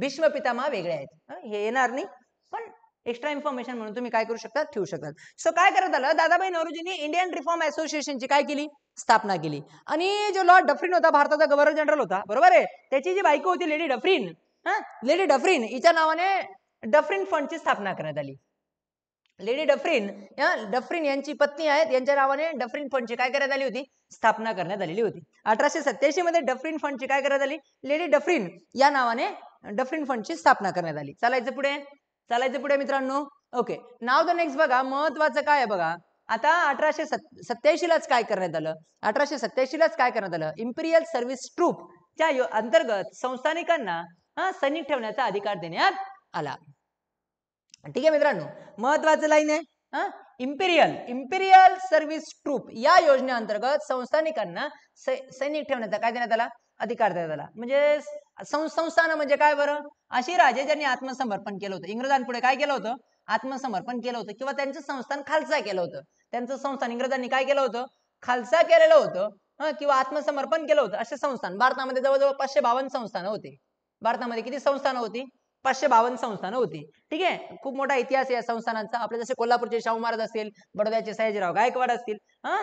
भीष्म पितामा वेगळे आहेत हे येणार नाही पण एक्स्ट्रा इन्फॉर्मेशन म्हणून तुम्ही काय करू शकता ठेवू शकता सो काय करत आलं दादाबाई नौरोजींनी इंडियन रिफॉर्म असोसिएशनची काय केली स्थापना केली आणि जो लॉर्ड डफरीन होता भारताचा गव्हर्नर जनरल होता बरोबर आहे त्याची जी बायको होती लेडी डफरीन लेडी डफरीन हिच्या नावाने डफरीन फंडची स्थापना करण्यात आली लेडी डफरीन या डफरीन यांची पत्नी आहेत यांच्या नावाने डफरीन फंडची काय करण्यात आली होती स्थापना करण्यात आलेली होती अठराशे सत्याऐंशी मध्ये डफरीन फंडची काय करण्यात आली लेडी डफरीन या नावाने डफरीन फंडची स्थापना करण्यात आली चालायचं पुढे चालायचं पुढे मित्रांनो ओके नाव द नेक्स्ट बघा महत्वाचं काय आहे बघा आता अठराशे सत सत्याऐंशीलाच काय करण्यात आलं अठराशे सत्याऐंशीलाच काय करण्यात आलं इम्पिरियल सर्व्हिस ट्रूपच्या अंतर्गत संस्थानिकांना सैनिक ठेवण्याचा अधिकार देण्यात आला ठीक आहे मित्रांनो महत्वाचं लाईन आहे इम्पिरियल इम्पिरियल सर्व्हिस ट्रूप या योजनेअंतर्गत संस्थानिकांना सैनिक ठेवण्याचा काय देण्यात आला अधिकार देण्यात आला म्हणजे संस्थान म्हणजे काय बरं अशी राजे ज्यांनी आत्मसमर्पण केलं होतं इंग्रजांपुढे काय केलं होतं आत्मसमर्पण केलं होतं किंवा त्यांचं संस्थान खालसा केलं होतं त्यांचं संस्थान इंग्रजांनी काय केलं होतं खालसा केलेलं होतं किंवा आत्मसमर्पण केलं होतं असे संस्थान भारतामध्ये जवळजवळ पाचशे बावन्न संस्थानं होती भारतामध्ये किती संस्थानं होती पाचशे बावन्न संस्थानं होती ठीक आहे खूप मोठा इतिहास या संस्थानांचा आपले जसे कोल्हापूरचे शाहू महाराज असतील बडोद्याचे सयाजीराव गायकवाड असतील हा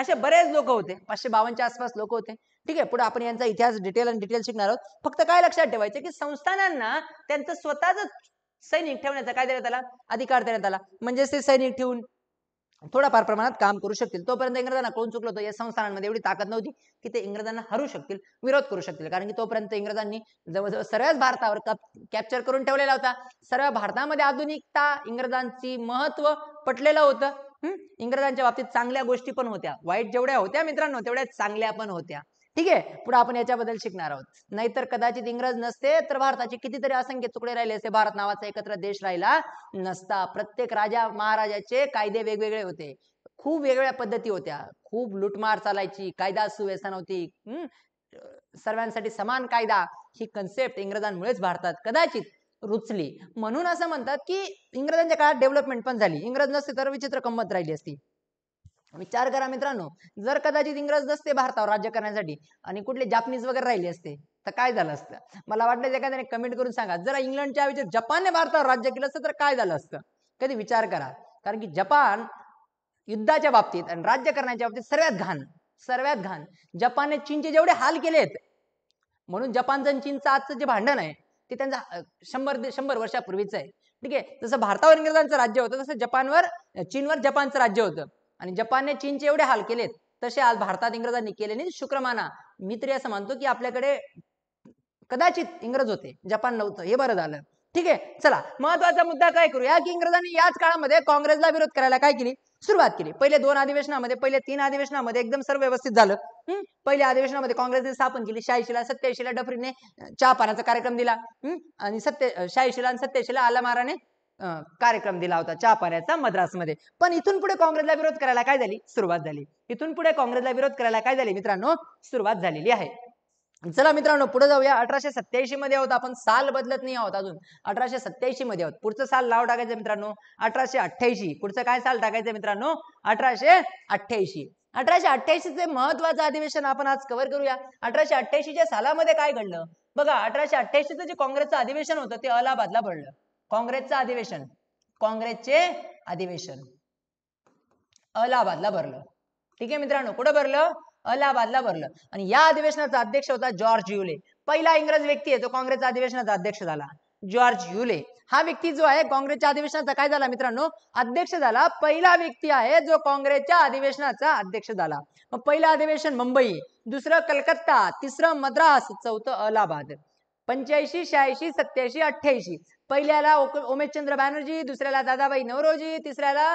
असे बरेच लोक होते पाचशे बावनच्या आसपास लोक होते ठीक आहे पुढे आपण यांचा इतिहास डिटेल आणि डिटेल शिकणार आहोत फक्त काय लक्षात ठेवायचं की संस्थानांना त्यांचं स्वतःच सैनिक ठेवण्याचा काय देण्यात आला अधिकार देण्यात आला म्हणजेच ते सैनिक ठेवून थोडाफार प्रमाणात काम करू शकतील तोपर्यंत इंग्रजांना कळून चुकलं होतं या संस्थानांमध्ये एवढी ताकद नव्हती की ते इंग्रजांना हरू शकतील विरोध करू शकतील कारण की तोपर्यंत इंग्रजांनी जवळजवळ सर्वच भारतावर कॅप्चर करून ठेवलेला होता सर्व भारतामध्ये आधुनिकता इंग्रजांची महत्व पटलेलं होतं इंग्रजांच्या बाबतीत चांगल्या गोष्टी पण होत्या वाईट जेवढ्या होत्या मित्रांनो तेवढ्या चांगल्या पण होत्या ठीक आहे पुढे आपण याच्याबद्दल शिकणार आहोत नाहीतर कदाचित इंग्रज नसते तर भारताचे कितीतरी असंख्य तुकडे राहिले असते भारत नावाचा एकत्र देश राहिला नसता प्रत्येक राजा महाराजाचे कायदे वेगवेगळे होते खूप वेगवेगळ्या पद्धती होत्या खूप लुटमार चालायची कायदा सुव्यवस्था नव्हती सर्वांसाठी समान कायदा ही कन्सेप्ट इंग्रजांमुळेच भारतात कदाचित रुचली म्हणून असं म्हणतात की इंग्रजांच्या काळात डेव्हलपमेंट पण झाली इंग्रज नसते तर विचित्र कंमत राहिली असती विचार करा मित्रांनो जर कदाचित इंग्रज नसते भारतावर राज्य करण्यासाठी आणि कुठले जापनीज वगैरे राहिले असते तर काय झालं असतं मला वाटलं एखाद्याने कमेंट करून सांगा जरा इंग्लंडच्या ऐवजी जपानने भारतावर राज्य केलं असतं तर काय झालं असतं कधी विचार करा कारण की जपान युद्धाच्या बाबतीत आणि राज्य करण्याच्या बाबतीत सर्वात घाण सर्वात घाण जपानने चीनचे जेवढे हाल केलेत म्हणून जपानचं आणि चीनचं आजचं जे भांडण आहे ते त्यांचं शंभर शंभर वर्षापूर्वीचं आहे ठीक आहे जसं भारतावर इंग्रजांचं राज्य होतं तसं जपानवर चीनवर जपानचं राज्य होतं आणि जपानने चीनचे एवढे हाल केलेत तसे आज भारतात इंग्रजांनी केले नाही शुक्रमाना मी तरी असं मानतो की आपल्याकडे कदाचित इंग्रज होते जपान नव्हतं हे बरं झालं ठीक आहे चला महत्वाचा मुद्दा काय करूया की इंग्रजांनी याच काळामध्ये काँग्रेसला विरोध करायला काय केली सुरुवात केली पहिले दोन अधिवेशनामध्ये पहिले तीन अधिवेशनामध्ये एकदम सर्व व्यवस्थित झालं पहिल्या अधिवेशनामध्ये काँग्रेसने स्थापन केली शाहीशीला सत्याऐंशीला डफरीने चहा पाण्याचा कार्यक्रम दिला आणि सत्य शहाऐंशीला आणि आला आलामाराने कार्यक्रम दिला होता चापाऱ्याचा मद्रास मद्रासमध्ये पण इथून पुढे काँग्रेसला विरोध करायला काय झाली सुरुवात झाली इथून पुढे काँग्रेसला विरोध करायला काय झाली मित्रांनो सुरुवात झालेली आहे चला मित्रांनो पुढे जाऊया अठराशे सत्याऐंशी मध्ये आहोत आपण साल बदलत नाही आहोत अजून अठराशे सत्याऐंशी मध्ये आहोत पुढचं साल लाव टाकायचं मित्रांनो अठराशे अठ्ठ्याऐंशी पुढचं काय साल टाकायचं मित्रांनो अठराशे अठ्ठ्याऐंशी अठराशे अठ्ठ्याऐंशीचे महत्वाचं अधिवेशन आपण आज कव्हर करूया अठराशे अठ्ठ्याऐंशीच्या सालामध्ये काय घडलं बघा अठराशे अठ्ठ्याऐंशीचं जे काँग्रेसचं अधिवेशन होतं ते अलाहाबादला भरलं काँग्रेसचं अधिवेशन काँग्रेसचे अधिवेशन अलाहाबादला भरलं ठीक आहे मित्रांनो कुठं भरलं अलाहाबादला भरलं आणि या अधिवेशनाचा अध्यक्ष होता जॉर्ज युले पहिला इंग्रज व्यक्ती आहे तो काँग्रेसच्या अधिवेशनाचा अध्यक्ष झाला जॉर्ज युले हा व्यक्ती जो आहे काँग्रेसच्या अधिवेशनाचा काय झाला मित्रांनो अध्यक्ष झाला पहिला व्यक्ती आहे जो काँग्रेसच्या अधिवेशनाचा अध्यक्ष झाला मग पहिलं अधिवेशन मुंबई दुसरं कलकत्ता तिसरं मद्रास चौथं अलाहाबाद पंच्याऐंशी शहाऐंशी सत्याऐंशी अठ्ठ्याऐंशी पहिल्याला उमेशचंद्र बॅनर्जी दुसऱ्याला दादाबाई नवरोजी तिसऱ्याला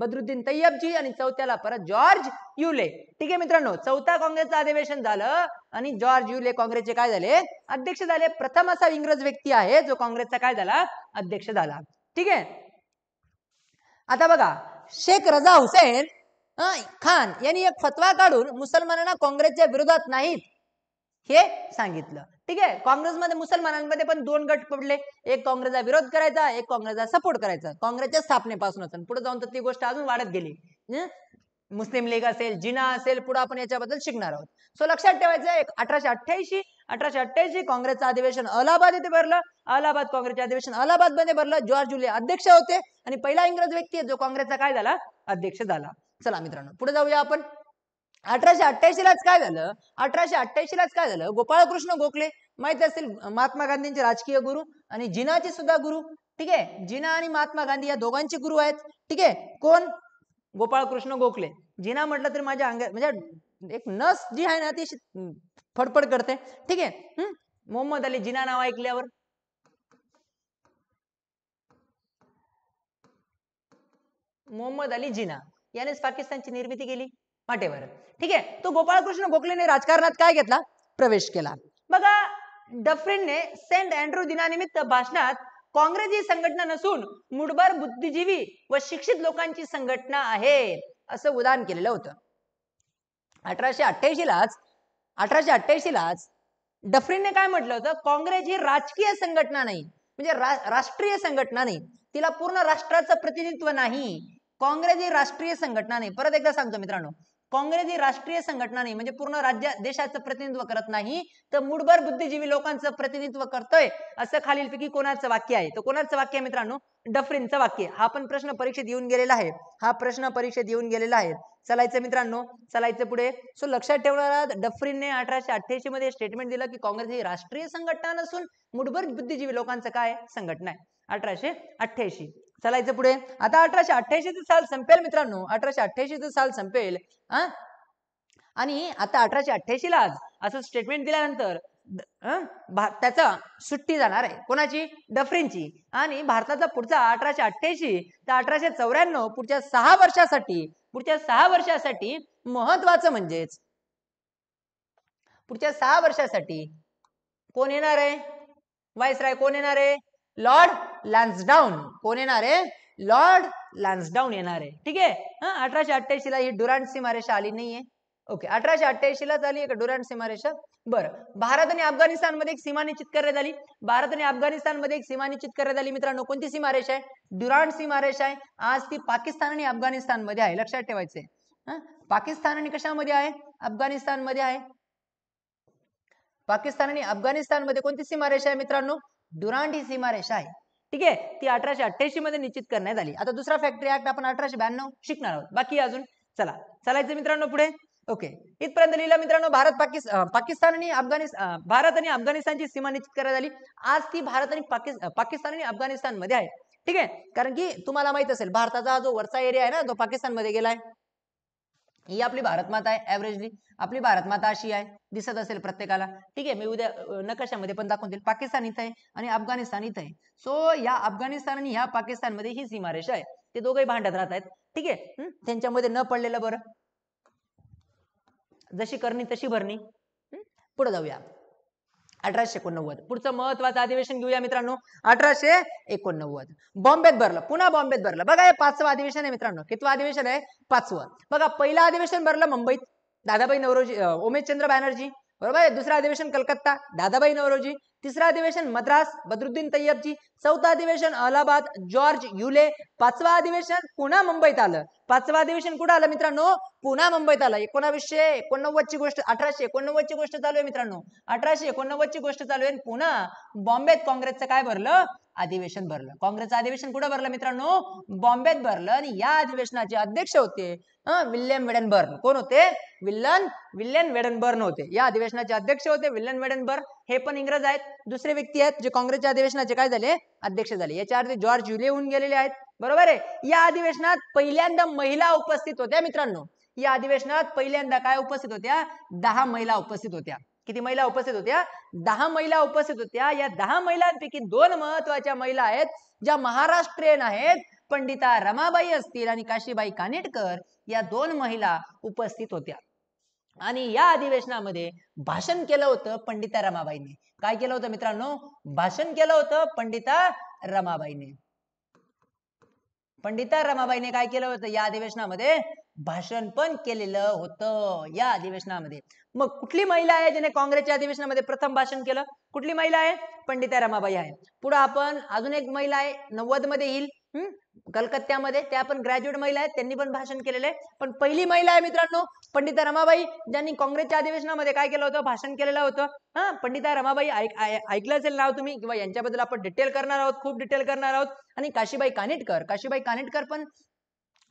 बदरुद्दीन तय्यबजी आणि चौथ्याला परत जॉर्ज युले ठीक आहे मित्रांनो चौथा काँग्रेसचं अधिवेशन झालं आणि जॉर्ज युले काँग्रेसचे काय झाले अध्यक्ष झाले प्रथम असा इंग्रज व्यक्ती आहे जो काँग्रेसचा काय झाला अध्यक्ष झाला ठीक आहे आता बघा शेख रजा हुसेन खान यांनी एक फतवा काढून मुसलमानांना काँग्रेसच्या विरोधात नाहीत हे सांगितलं ठीक आहे काँग्रेसमध्ये मुसलमानांमध्ये पण दोन गट पडले एक काँग्रेसचा विरोध करायचा एक काँग्रेसला सपोर्ट करायचा काँग्रेसच्या स्थापनेपासून पुढे जाऊन तर ती गोष्ट अजून वाढत गेली मुस्लिम लीग असेल जिना असेल पुढे आपण याच्याबद्दल शिकणार आहोत सो लक्षात ठेवायचं एक अठराशे अठ्ठ्याऐंशी अठराशे अठ्ठ्याऐंशी काँग्रेसचं अधिवेशन अलाहाबाद येथे भरलं अलाहाबाद काँग्रेसचे अधिवेशन अलाहाबाद मध्ये भरलं जॉर्ज जुले अध्यक्ष होते आणि पहिला इंग्रज व्यक्ती आहे जो काँग्रेसचा काय झाला अध्यक्ष झाला चला मित्रांनो पुढे जाऊया आपण अठराशे अठ्ठ्याऐंशीलाच काय झालं अठराशे अठ्ठ्याऐंशीलाच काय झालं गोपाळकृष्ण गोखले माहित असेल महात्मा गांधींचे राजकीय गुरु आणि जिनाचे सुद्धा गुरु ठीक आहे जिना आणि महात्मा गांधी या दोघांचे गुरु आहेत ठीक आहे कोण गोपाळकृष्ण गोखले जिना म्हटलं तरी माझ्या अंगात म्हणजे एक नस जी आहे ना ती फडफड करते ठीक आहे मोहम्मद अली जिना नाव ऐकल्यावर मोहम्मद अली जिना यानेच पाकिस्तानची निर्मिती केली वाटेवर ठीक आहे तो गोपाळकृष्ण गोखलेने राजकारणात काय घेतला प्रवेश केला बघा डफरीनने सेंट अँड्रू दिनानिमित्त भाषणात काँग्रेस ही संघटना नसून मुडभर बुद्धिजीवी व शिक्षित लोकांची संघटना आहे असं उदाहरण केलेलं होतं अठराशे अठ्ठ्याऐंशी लाच अठराशे अठ्ठ्याऐंशी लाच डफरीनने काय म्हटलं होतं काँग्रेस ही राजकीय संघटना नाही म्हणजे रा, राष्ट्रीय संघटना नाही तिला पूर्ण राष्ट्राचं प्रतिनिधित्व नाही काँग्रेस ही राष्ट्रीय संघटना नाही परत एकदा सांगतो मित्रांनो काँग्रेस ही राष्ट्रीय संघटना नाही म्हणजे पूर्ण राज्य देशाचं प्रतिनिधित्व करत नाही तर मुठभर बुद्धिजीवी लोकांचं प्रतिनिधित्व करतोय असं खालीलपैकी कोणाचं वाक्य आहे तर कोणाचं वाक्य आहे मित्रांनो डफरीनचं वाक्य हा पण प्रश्न परीक्षेत येऊन गेलेला आहे हा प्रश्न परीक्षेत येऊन गेलेला आहे चलायचं मित्रांनो चलायचं पुढे सो लक्षात ठेवणारा डफरीनने अठराशे अठ्ठ्याऐंशी मध्ये स्टेटमेंट दिलं की काँग्रेस ही राष्ट्रीय संघटना नसून मुठभर बुद्धिजीवी लोकांचं काय संघटना आहे अठराशे अठ्ठ्याऐंशी चालायचं पुढे आता अठराशे अठ्ठ्याऐंशीचं साल संपेल मित्रांनो अठराशे अठ्ठ्याऐंशीचं साल संपेल हा आणि आता अठराशे आज असं स्टेटमेंट दिल्यानंतर त्याचा सुट्टी जाणार आहे कोणाची डफरींची आणि भारताचा पुढचा अठराशे अठ्ठ्याऐंशी तर अठराशे चौऱ्याण्णव पुढच्या सहा वर्षासाठी पुढच्या सहा वर्षासाठी महत्वाचं म्हणजेच पुढच्या सहा वर्षासाठी कोण येणार आहे वायसराय कोण येणार आहे लॉर्ड लॅन्सडाऊन कोण येणार आहे लॉर्ड लॅन्सडाऊन येणार आहे ठीक आहे अठराशे अठ्ठ्याऐंशी ला ही सी सीमारेषा आली नाहीये ओके अठराशे अठ्ठ्याऐंशी लाच आली एक डुरांड सीमारेषा बरं भारत आणि मध्ये एक सीमा निश्चित करण्यात आली भारत आणि मध्ये एक सीमा निश्चित करण्यात आली मित्रांनो कोणती सीमारेषा आहे डुरांड सीमारेषा आहे आज ती पाकिस्तान आणि अफगाणिस्तान मध्ये आहे लक्षात ठेवायचंय पाकिस्तान आणि कशामध्ये आहे अफगाणिस्तान मध्ये आहे पाकिस्तान आणि अफगाणिस्तानमध्ये कोणती सीमारेषा आहे मित्रांनो डुरांड ही सीमारेषा आहे ठीक आहे ती अठराशे अठ्ठ्याऐंशी मध्ये निश्चित करण्यात आली आता दुसरा फॅक्टरी ऍक्ट आपण अठराशे ब्याण्णव शिकणार आहोत बाकी अजून चला चालायचं मित्रांनो पुढे ओके इथपर्यंत लिहिलं मित्रांनो भारत पाकिस्तान पाकिस्तान आणि अफगाणिस्तान भारत आणि अफगाणिस्तानची सीमा निश्चित करण्यात आली आज ती भारत आणि पाकिस्तान आणि अफगाणिस्तानमध्ये आहे ठीक आहे कारण की तुम्हाला माहित असेल भारताचा जो वरचा एरिया आहे ना तो पाकिस्तानमध्ये गेलाय ही आपली भारतमाता आहे ऍव्हरेजली आपली भारतमाता अशी आहे दिसत असेल प्रत्येकाला ठीक आहे मी उद्या नकाशामध्ये पण दाखवून देईल पाकिस्तान इथं आहे आणि अफगाणिस्तान इथं आहे सो या अफगाणिस्तान आणि ह्या पाकिस्तानमध्ये ही सीमारेषा आहे ते दोघंही भांडत राहत आहेत ठीक आहे त्यांच्यामध्ये न पडलेलं बरं जशी करणी तशी भरणी पुढे जाऊया अठराशे एकोणनव्वद पुढचं महत्वाचं अधिवेशन घेऊया मित्रांनो अठराशे एकोणनव्वद बॉम्बेत भरलं पुन्हा बॉम्बेत भरलं बघा हे पाचवं अधिवेशन आहे मित्रांनो कितवं अधिवेशन आहे पाचवं बघा पहिलं अधिवेशन भरलं मुंबईत दादाबाई नवरोजी उमेशचंद्र बॅनर्जी बरोबर आहे दुसरं अधिवेशन कलकत्ता दादाबाई नवरोजी तिसरा अधिवेशन मद्रास बदरुद्दीन तय्यबजी चौथा अधिवेशन अलाहाबाद जॉर्ज युले पाचवा अधिवेशन पुन्हा मुंबईत आलं पाचवा अधिवेशन कुठं आलं मित्रांनो पुन्हा मुंबईत आलं एकोणावीसशे एकोणनव्वद ची गोष्ट अठराशे एकोणनव्वद ची गोष्ट चालू आहे मित्रांनो अठराशे एकोणनव्वद ची गोष्ट चालू आहे पुन्हा बॉम्बेत काँग्रेसचं काय भरलं अधिवेशन भरलं काँग्रेसचं अधिवेशन कुठं भरलं मित्रांनो बॉम्बेत भरलं आणि या अधिवेशनाचे अध्यक्ष होते विल्यम वेडनबर्न कोण होते विल्लन विल्यन वेडनबर्न होते या अधिवेशनाचे अध्यक्ष होते विल्यन वेडनबर्न हे पण इंग्रज आहेत दुसरे व्यक्ती आहेत जे काँग्रेसच्या अधिवेशनाचे काय झाले अध्यक्ष झाले याच्या अर्थी जॉर्ज युले होऊन गेलेले आहेत बरोबर आहे या अधिवेशनात पहिल्यांदा महिला उपस्थित होत्या मित्रांनो या अधिवेशनात पहिल्यांदा काय उपस्थित होत्या दहा महिला उपस्थित होत्या किती महिला उपस्थित होत्या दहा महिला उपस्थित होत्या या दहा महिलांपैकी दोन महत्वाच्या महिला आहेत ज्या महाराष्ट्रीयन आहेत पंडिता रमाबाई असतील आणि काशीबाई कानेटकर या दोन महिला उपस्थित होत्या आणि या अधिवेशनामध्ये भाषण केलं होतं पंडिता रमाबाईने काय केलं होतं मित्रांनो भाषण केलं होतं पंडिता रमाबाईने पंडिता रमाबाईने काय केलं होतं या अधिवेशनामध्ये भाषण पण केलेलं होतं या अधिवेशनामध्ये मग कुठली महिला आहे जिने काँग्रेसच्या अधिवेशनामध्ये प्रथम भाषण केलं कुठली महिला आहे पंडिता रमाबाई आहे पुढं आपण अजून एक महिला आहे नव्वद मध्ये येईल कलकत्त्यामध्ये त्या पण ग्रॅज्युएट महिला आहेत त्यांनी पण भाषण केलेलं आहे पण पहिली महिला आहे मित्रांनो पंडिता रमाबाई ज्यांनी काँग्रेसच्या अधिवेशनामध्ये काय केलं होतं भाषण केलेलं होतं हा पंडिता रमाबाई ऐकलं असेल नाव तुम्ही किंवा यांच्याबद्दल आपण डिटेल करणार आहोत खूप डिटेल करणार आहोत आणि काशीबाई कानेटकर काशीबाई कानेटकर पण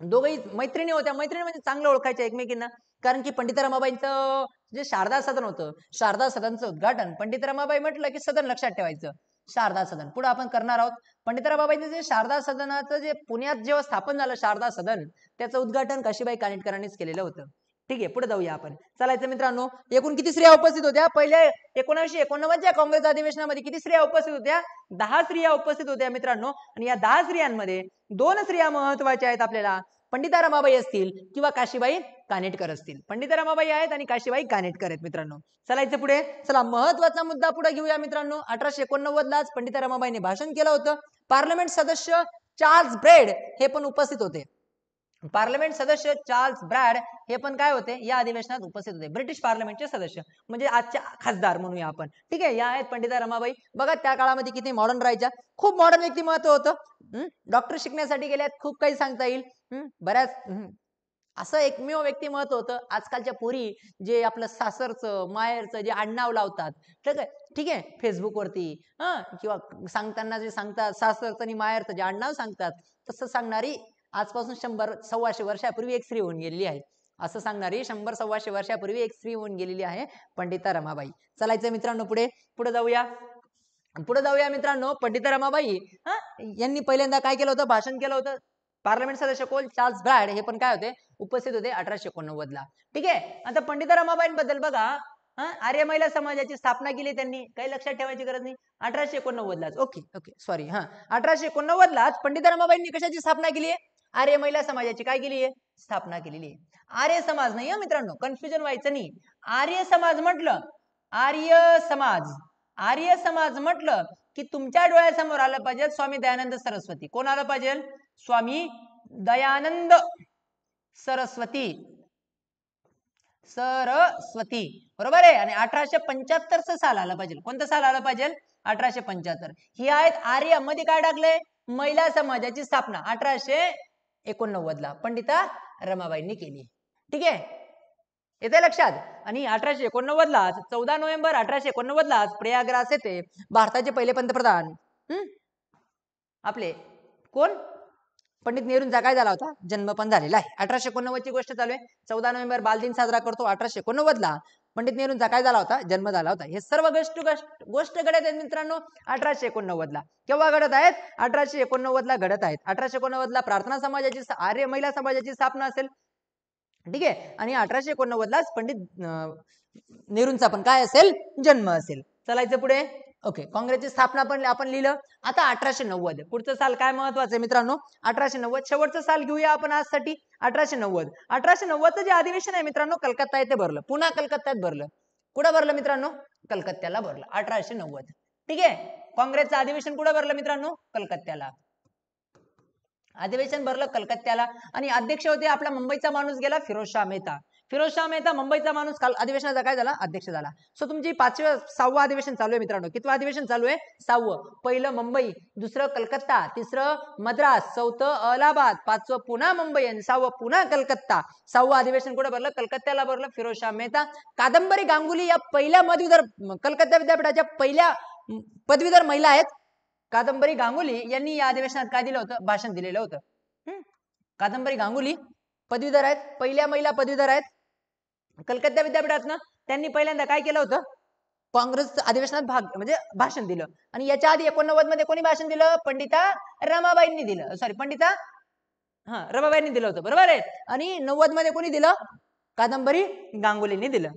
दोघही मैत्रिणी होत्या मैत्रिणी म्हणजे चांगलं ओळखायच्या एकमेकींना कारण की पंडित रमाबाईंचं जे शारदा सदन होतं शारदा सदनचं उद्घाटन पंडित रमाबाई म्हटलं की सदन लक्षात ठेवायचं शारदा सदन पुढे आपण करणार आहोत पंडितराबाबाईंचं जे शारदा सदनाचं जे पुण्यात जेव्हा स्थापन झालं शारदा सदन त्याचं उद्घाटन काशीबाई कानिटकरांनीच केलेलं होतं ठीक आहे पुढे जाऊया आपण चलायचं मित्रांनो एकूण किती स्त्रिया उपस्थित होत्या पहिल्या एकोणीसशे एकोणनव्वदच्या काँग्रेस अधिवेशनामध्ये किती स्त्रिया उपस्थित होत्या दहा स्त्रिया उपस्थित होत्या मित्रांनो आणि या दहा स्त्रियांमध्ये दोन स्त्रिया महत्वाच्या आहेत आपल्याला पंडिता रमाबाई असतील किंवा काशीबाई कानेटकर असतील पंडिता रमाबाई आहेत आणि काशीबाई कानेटकर आहेत मित्रांनो चला इथे पुढे चला महत्वाचा मुद्दा पुढे घेऊया मित्रांनो अठराशे एकोणनव्वद लाच पंडिता रमाबाईने भाषण केलं होतं पार्लमेंट सदस्य चार्ल्स ब्रेड हे पण उपस्थित होते पार्लमेंट सदस्य चार्ल्स ब्रॅड हे पण काय होते या अधिवेशनात उपस्थित होते ब्रिटिश पार्लमेंटचे सदस्य म्हणजे आजच्या खासदार म्हणूया आपण ठीक आहे या आहेत पंडिता रमाबाई बघा त्या काळामध्ये किती मॉडर्न राहायच्या खूप मॉडर्न महत्व होतं डॉक्टर शिकण्यासाठी गेल्यात खूप काही सांगता येईल बऱ्याच असं एकमेव महत्व होतं आजकालच्या पुरी जे आपलं सासरचं माहेरचं जे आडनाव लावतात ठीक आहे ठीक आहे फेसबुकवरती हां किंवा सांगताना जे सांगतात सासरचं आणि माहेरचं जे आडनाव सांगतात तसं सांगणारी आजपासून शंभर सव्वाशे वर्षापूर्वी एक स्त्री होऊन गेलेली आहे असं सांगणारी शंभर सव्वाशे वर्षापूर्वी एक स्त्री होऊन गेलेली आहे पंडिता रमाबाई चलायचं मित्रांनो पुढे पुढे जाऊया पुढे जाऊया मित्रांनो पंडिता रमाबाई हा यांनी पहिल्यांदा काय केलं होतं भाषण केलं होतं पार्लमेंट सदस्य कोल चार्ल्स ब्रॅड हे पण काय होते उपस्थित होते अठराशे एकोणनव्वद ला ठीक आहे आता पंडिता रमाबाईंबद्दल बघा आर्य महिला समाजाची स्थापना केली त्यांनी काही लक्षात ठेवायची गरज नाही अठराशे एकोणनव्वद लाच ओके ओके सॉरी हा अठराशे एकोणनव्वद लाच पंडिता रमाबाईंनी कशाची स्थापना केली आहे आर्य महिला समाजाची काय केली आहे स्थापना केलेली आहे आर्य समाज नाही मित्रांनो कन्फ्युजन व्हायचं नाही आर्य समाज म्हटलं आर्य समाज आर्य समाज म्हटलं की तुमच्या डोळ्यासमोर आलं पाहिजे स्वामी दयानंद सरस्वती कोण आलं पाहिजे स्वामी दयानंद सरस्वती सरस्वती बरोबर आहे आणि अठराशे च साल आलं पाहिजे कोणतं साल आलं पाहिजे अठराशे पंच्याहत्तर ही आहेत आर्य मध्ये काय टाकलंय महिला समाजाची स्थापना अठराशे ला पंडिता रमाबाईंनी केली ठीक आहे येते लक्षात आणि अठराशे ला चौदा नोव्हेंबर अठराशे ला प्रयागराज येथे भारताचे पहिले पंतप्रधान आपले कोण पंडित नेहरूंचा काय झाला होता जन्म पण झालेला आहे अठराशे ची गोष्ट चालू आहे चौदा नोव्हेंबर बालदिन साजरा करतो अठराशे एकोणनव्वदला पंडित नेहरूंचा काय झाला होता जन्म झाला होता हे सर्व गोष्ट गोष्ट घडत आहेत मित्रांनो अठराशे एकोणनव्वदला केव्हा घडत आहेत अठराशे एकोणनव्वदला घडत आहेत अठराशे ला प्रार्थना समाजाची आर्य महिला समाजाची स्थापना असेल ठीक आहे आणि अठराशे एकोणनव्वदलाच पंडित नेहरूंचा पण काय असेल जन्म असेल चलायचं पुढे ओके काँग्रेसची स्थापना पण आपण लिहिलं आता अठराशे नव्वद पुढचं साल काय महत्वाचं आहे मित्रांनो अठराशे नव्वद शेवटचं साल घेऊया आपण आजसाठी अठराशे नव्वद अठराशे नव्वदचं जे अधिवेशन आहे मित्रांनो कलकत्ता येथे भरलं पुन्हा कलकत्त्यात भरलं कुठं भरलं मित्रांनो कलकत्त्याला भरलं अठराशे नव्वद ठीक आहे काँग्रेसचं अधिवेशन कुठं भरलं मित्रांनो कलकत्त्याला अधिवेशन भरलं कलकत्त्याला आणि अध्यक्ष होते आपला मुंबईचा माणूस गेला फिरोज शाह मेहता फिरोज शाह मेहता मुंबईचा माणूस काल अधिवेशनाचा काय झाला अध्यक्ष झाला सो तुमची पाचवी सहावं अधिवेशन चालू आहे मित्रांनो कितवं अधिवेशन चालू आहे सहावं पहिलं मुंबई दुसरं कलकत्ता तिसरं मद्रास चौथं अलाहाबाद पाचवं पुन्हा मुंबई आणि सहावं पुन्हा कलकत्ता सहावा अधिवेशन कुठं भरलं कलकत्त्याला भरलं फिरोज शाह मेहता कादंबरी गांगुली या पहिल्या मधुधर कलकत्ता विद्यापीठाच्या पहिल्या पदवीधर महिला आहेत कादंबरी गांगुली यांनी या अधिवेशनात काय दिलं होतं भाषण दिलेलं होतं कादंबरी गांगुली पदवीधर आहेत पहिल्या महिला पदवीधर आहेत कलकत्ता विद्यापीठातनं त्यांनी पहिल्यांदा काय केलं होतं काँग्रेस अधिवेशनात भाग म्हणजे भाषण दिलं आणि याच्या आधी एकोणनव्वद मध्ये कोणी भाषण दिलं पंडिता रमाबाईंनी दिलं सॉरी पंडिता हा रमाबाईंनी दिलं होतं बरोबर आहे आणि नव्वद मध्ये कोणी दिलं कादंबरी गांगुलींनी दिलं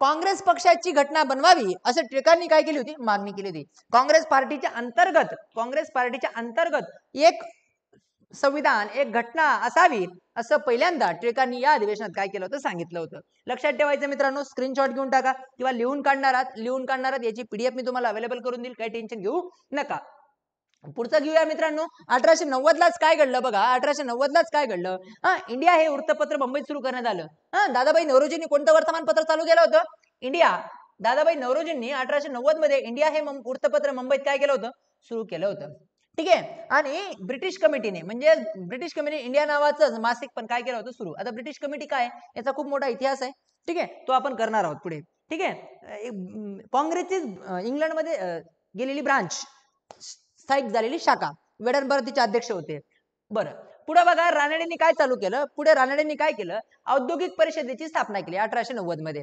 काँग्रेस पक्षाची घटना बनवावी असं टिळकांनी काय केली होती मागणी केली होती काँग्रेस पार्टीच्या अंतर्गत काँग्रेस पार्टीच्या अंतर्गत एक संविधान एक घटना असावी असं पहिल्यांदा टिळकांनी या अधिवेशनात काय केलं होतं सांगितलं होतं लक्षात ठेवायचं मित्रांनो स्क्रीनशॉट घेऊन टाका किंवा लिहून काढणार लिहून काढणार याची पीडीएफ मी तुम्हाला अवेलेबल करून देईल काही टेन्शन घेऊ नका पुढचं घेऊया मित्रांनो अठराशे लाच काय घडलं बघा अठराशे लाच काय घडलं हा इंडिया हे वृत्तपत्र मुंबईत सुरू करण्यात आलं हा दादाबाई नवरोजींनी कोणतं वर्तमानपत्र चालू केलं होतं इंडिया दादाबाई नवरोजींनी अठराशे नव्वद मध्ये इंडिया हे वृत्तपत्र मुंबईत काय केलं होतं सुरू केलं होतं ठीक आहे आणि ब्रिटिश कमिटीने म्हणजे ब्रिटिश कमिटी इंडिया नावाचं मासिक पण काय केलं होतं सुरू आता ब्रिटिश कमिटी काय याचा खूप मोठा इतिहास आहे ठीक आहे तो आपण करणार आहोत पुढे ठीक आहे काँग्रेसची इंग्लंडमध्ये गेलेली ब्रांच स्थायिक झालेली शाखा वेडनबर्ग तिचे अध्यक्ष होते बरं पुढे बघा रानडेंनी काय चालू केलं पुढे रानडेंनी काय केलं औद्योगिक परिषदेची स्थापना केली अठराशे नव्वद मध्ये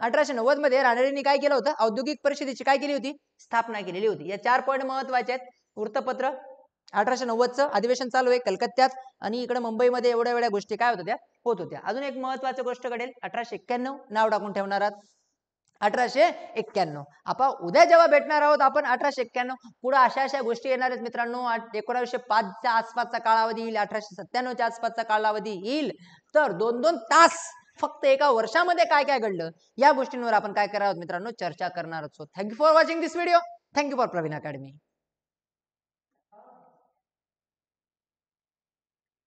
अठराशे नव्वद मध्ये रानडेंनी काय केलं होतं औद्योगिक परिषदेची काय केली होती स्थापना केलेली होती या चार पॉईंट महत्वाचे आहेत वृत्तपत्र अठराशे नव्वदचं अधिवेशन चालू आहे कलकत्त्यात आणि इकडे मुंबईमध्ये एवढ्या एवढ्या गोष्टी काय होत्या होत होत्या अजून एक महत्वाची गोष्ट घडेल अठराशे एक्क्याण्णव नाव टाकून ठेवणार आहात अठराशे एक्क्याण्णव आपण उद्या जेव्हा भेटणार आहोत आपण अठराशे एक्क्याण्णव पुढे अशा अशा गोष्टी येणार आहेत मित्रांनो एकोणावीसशे पाचच्या आसपासचा कालावधी येईल अठराशे सत्त्याण्णवच्या आसपासचा कालावधी येईल तर दोन दोन तास फक्त एका वर्षामध्ये काय काय घडलं या गोष्टींवर आपण काय करणार आहोत मित्रांनो चर्चा करणार आहोत thank you for watching this video thank you for Praveen academy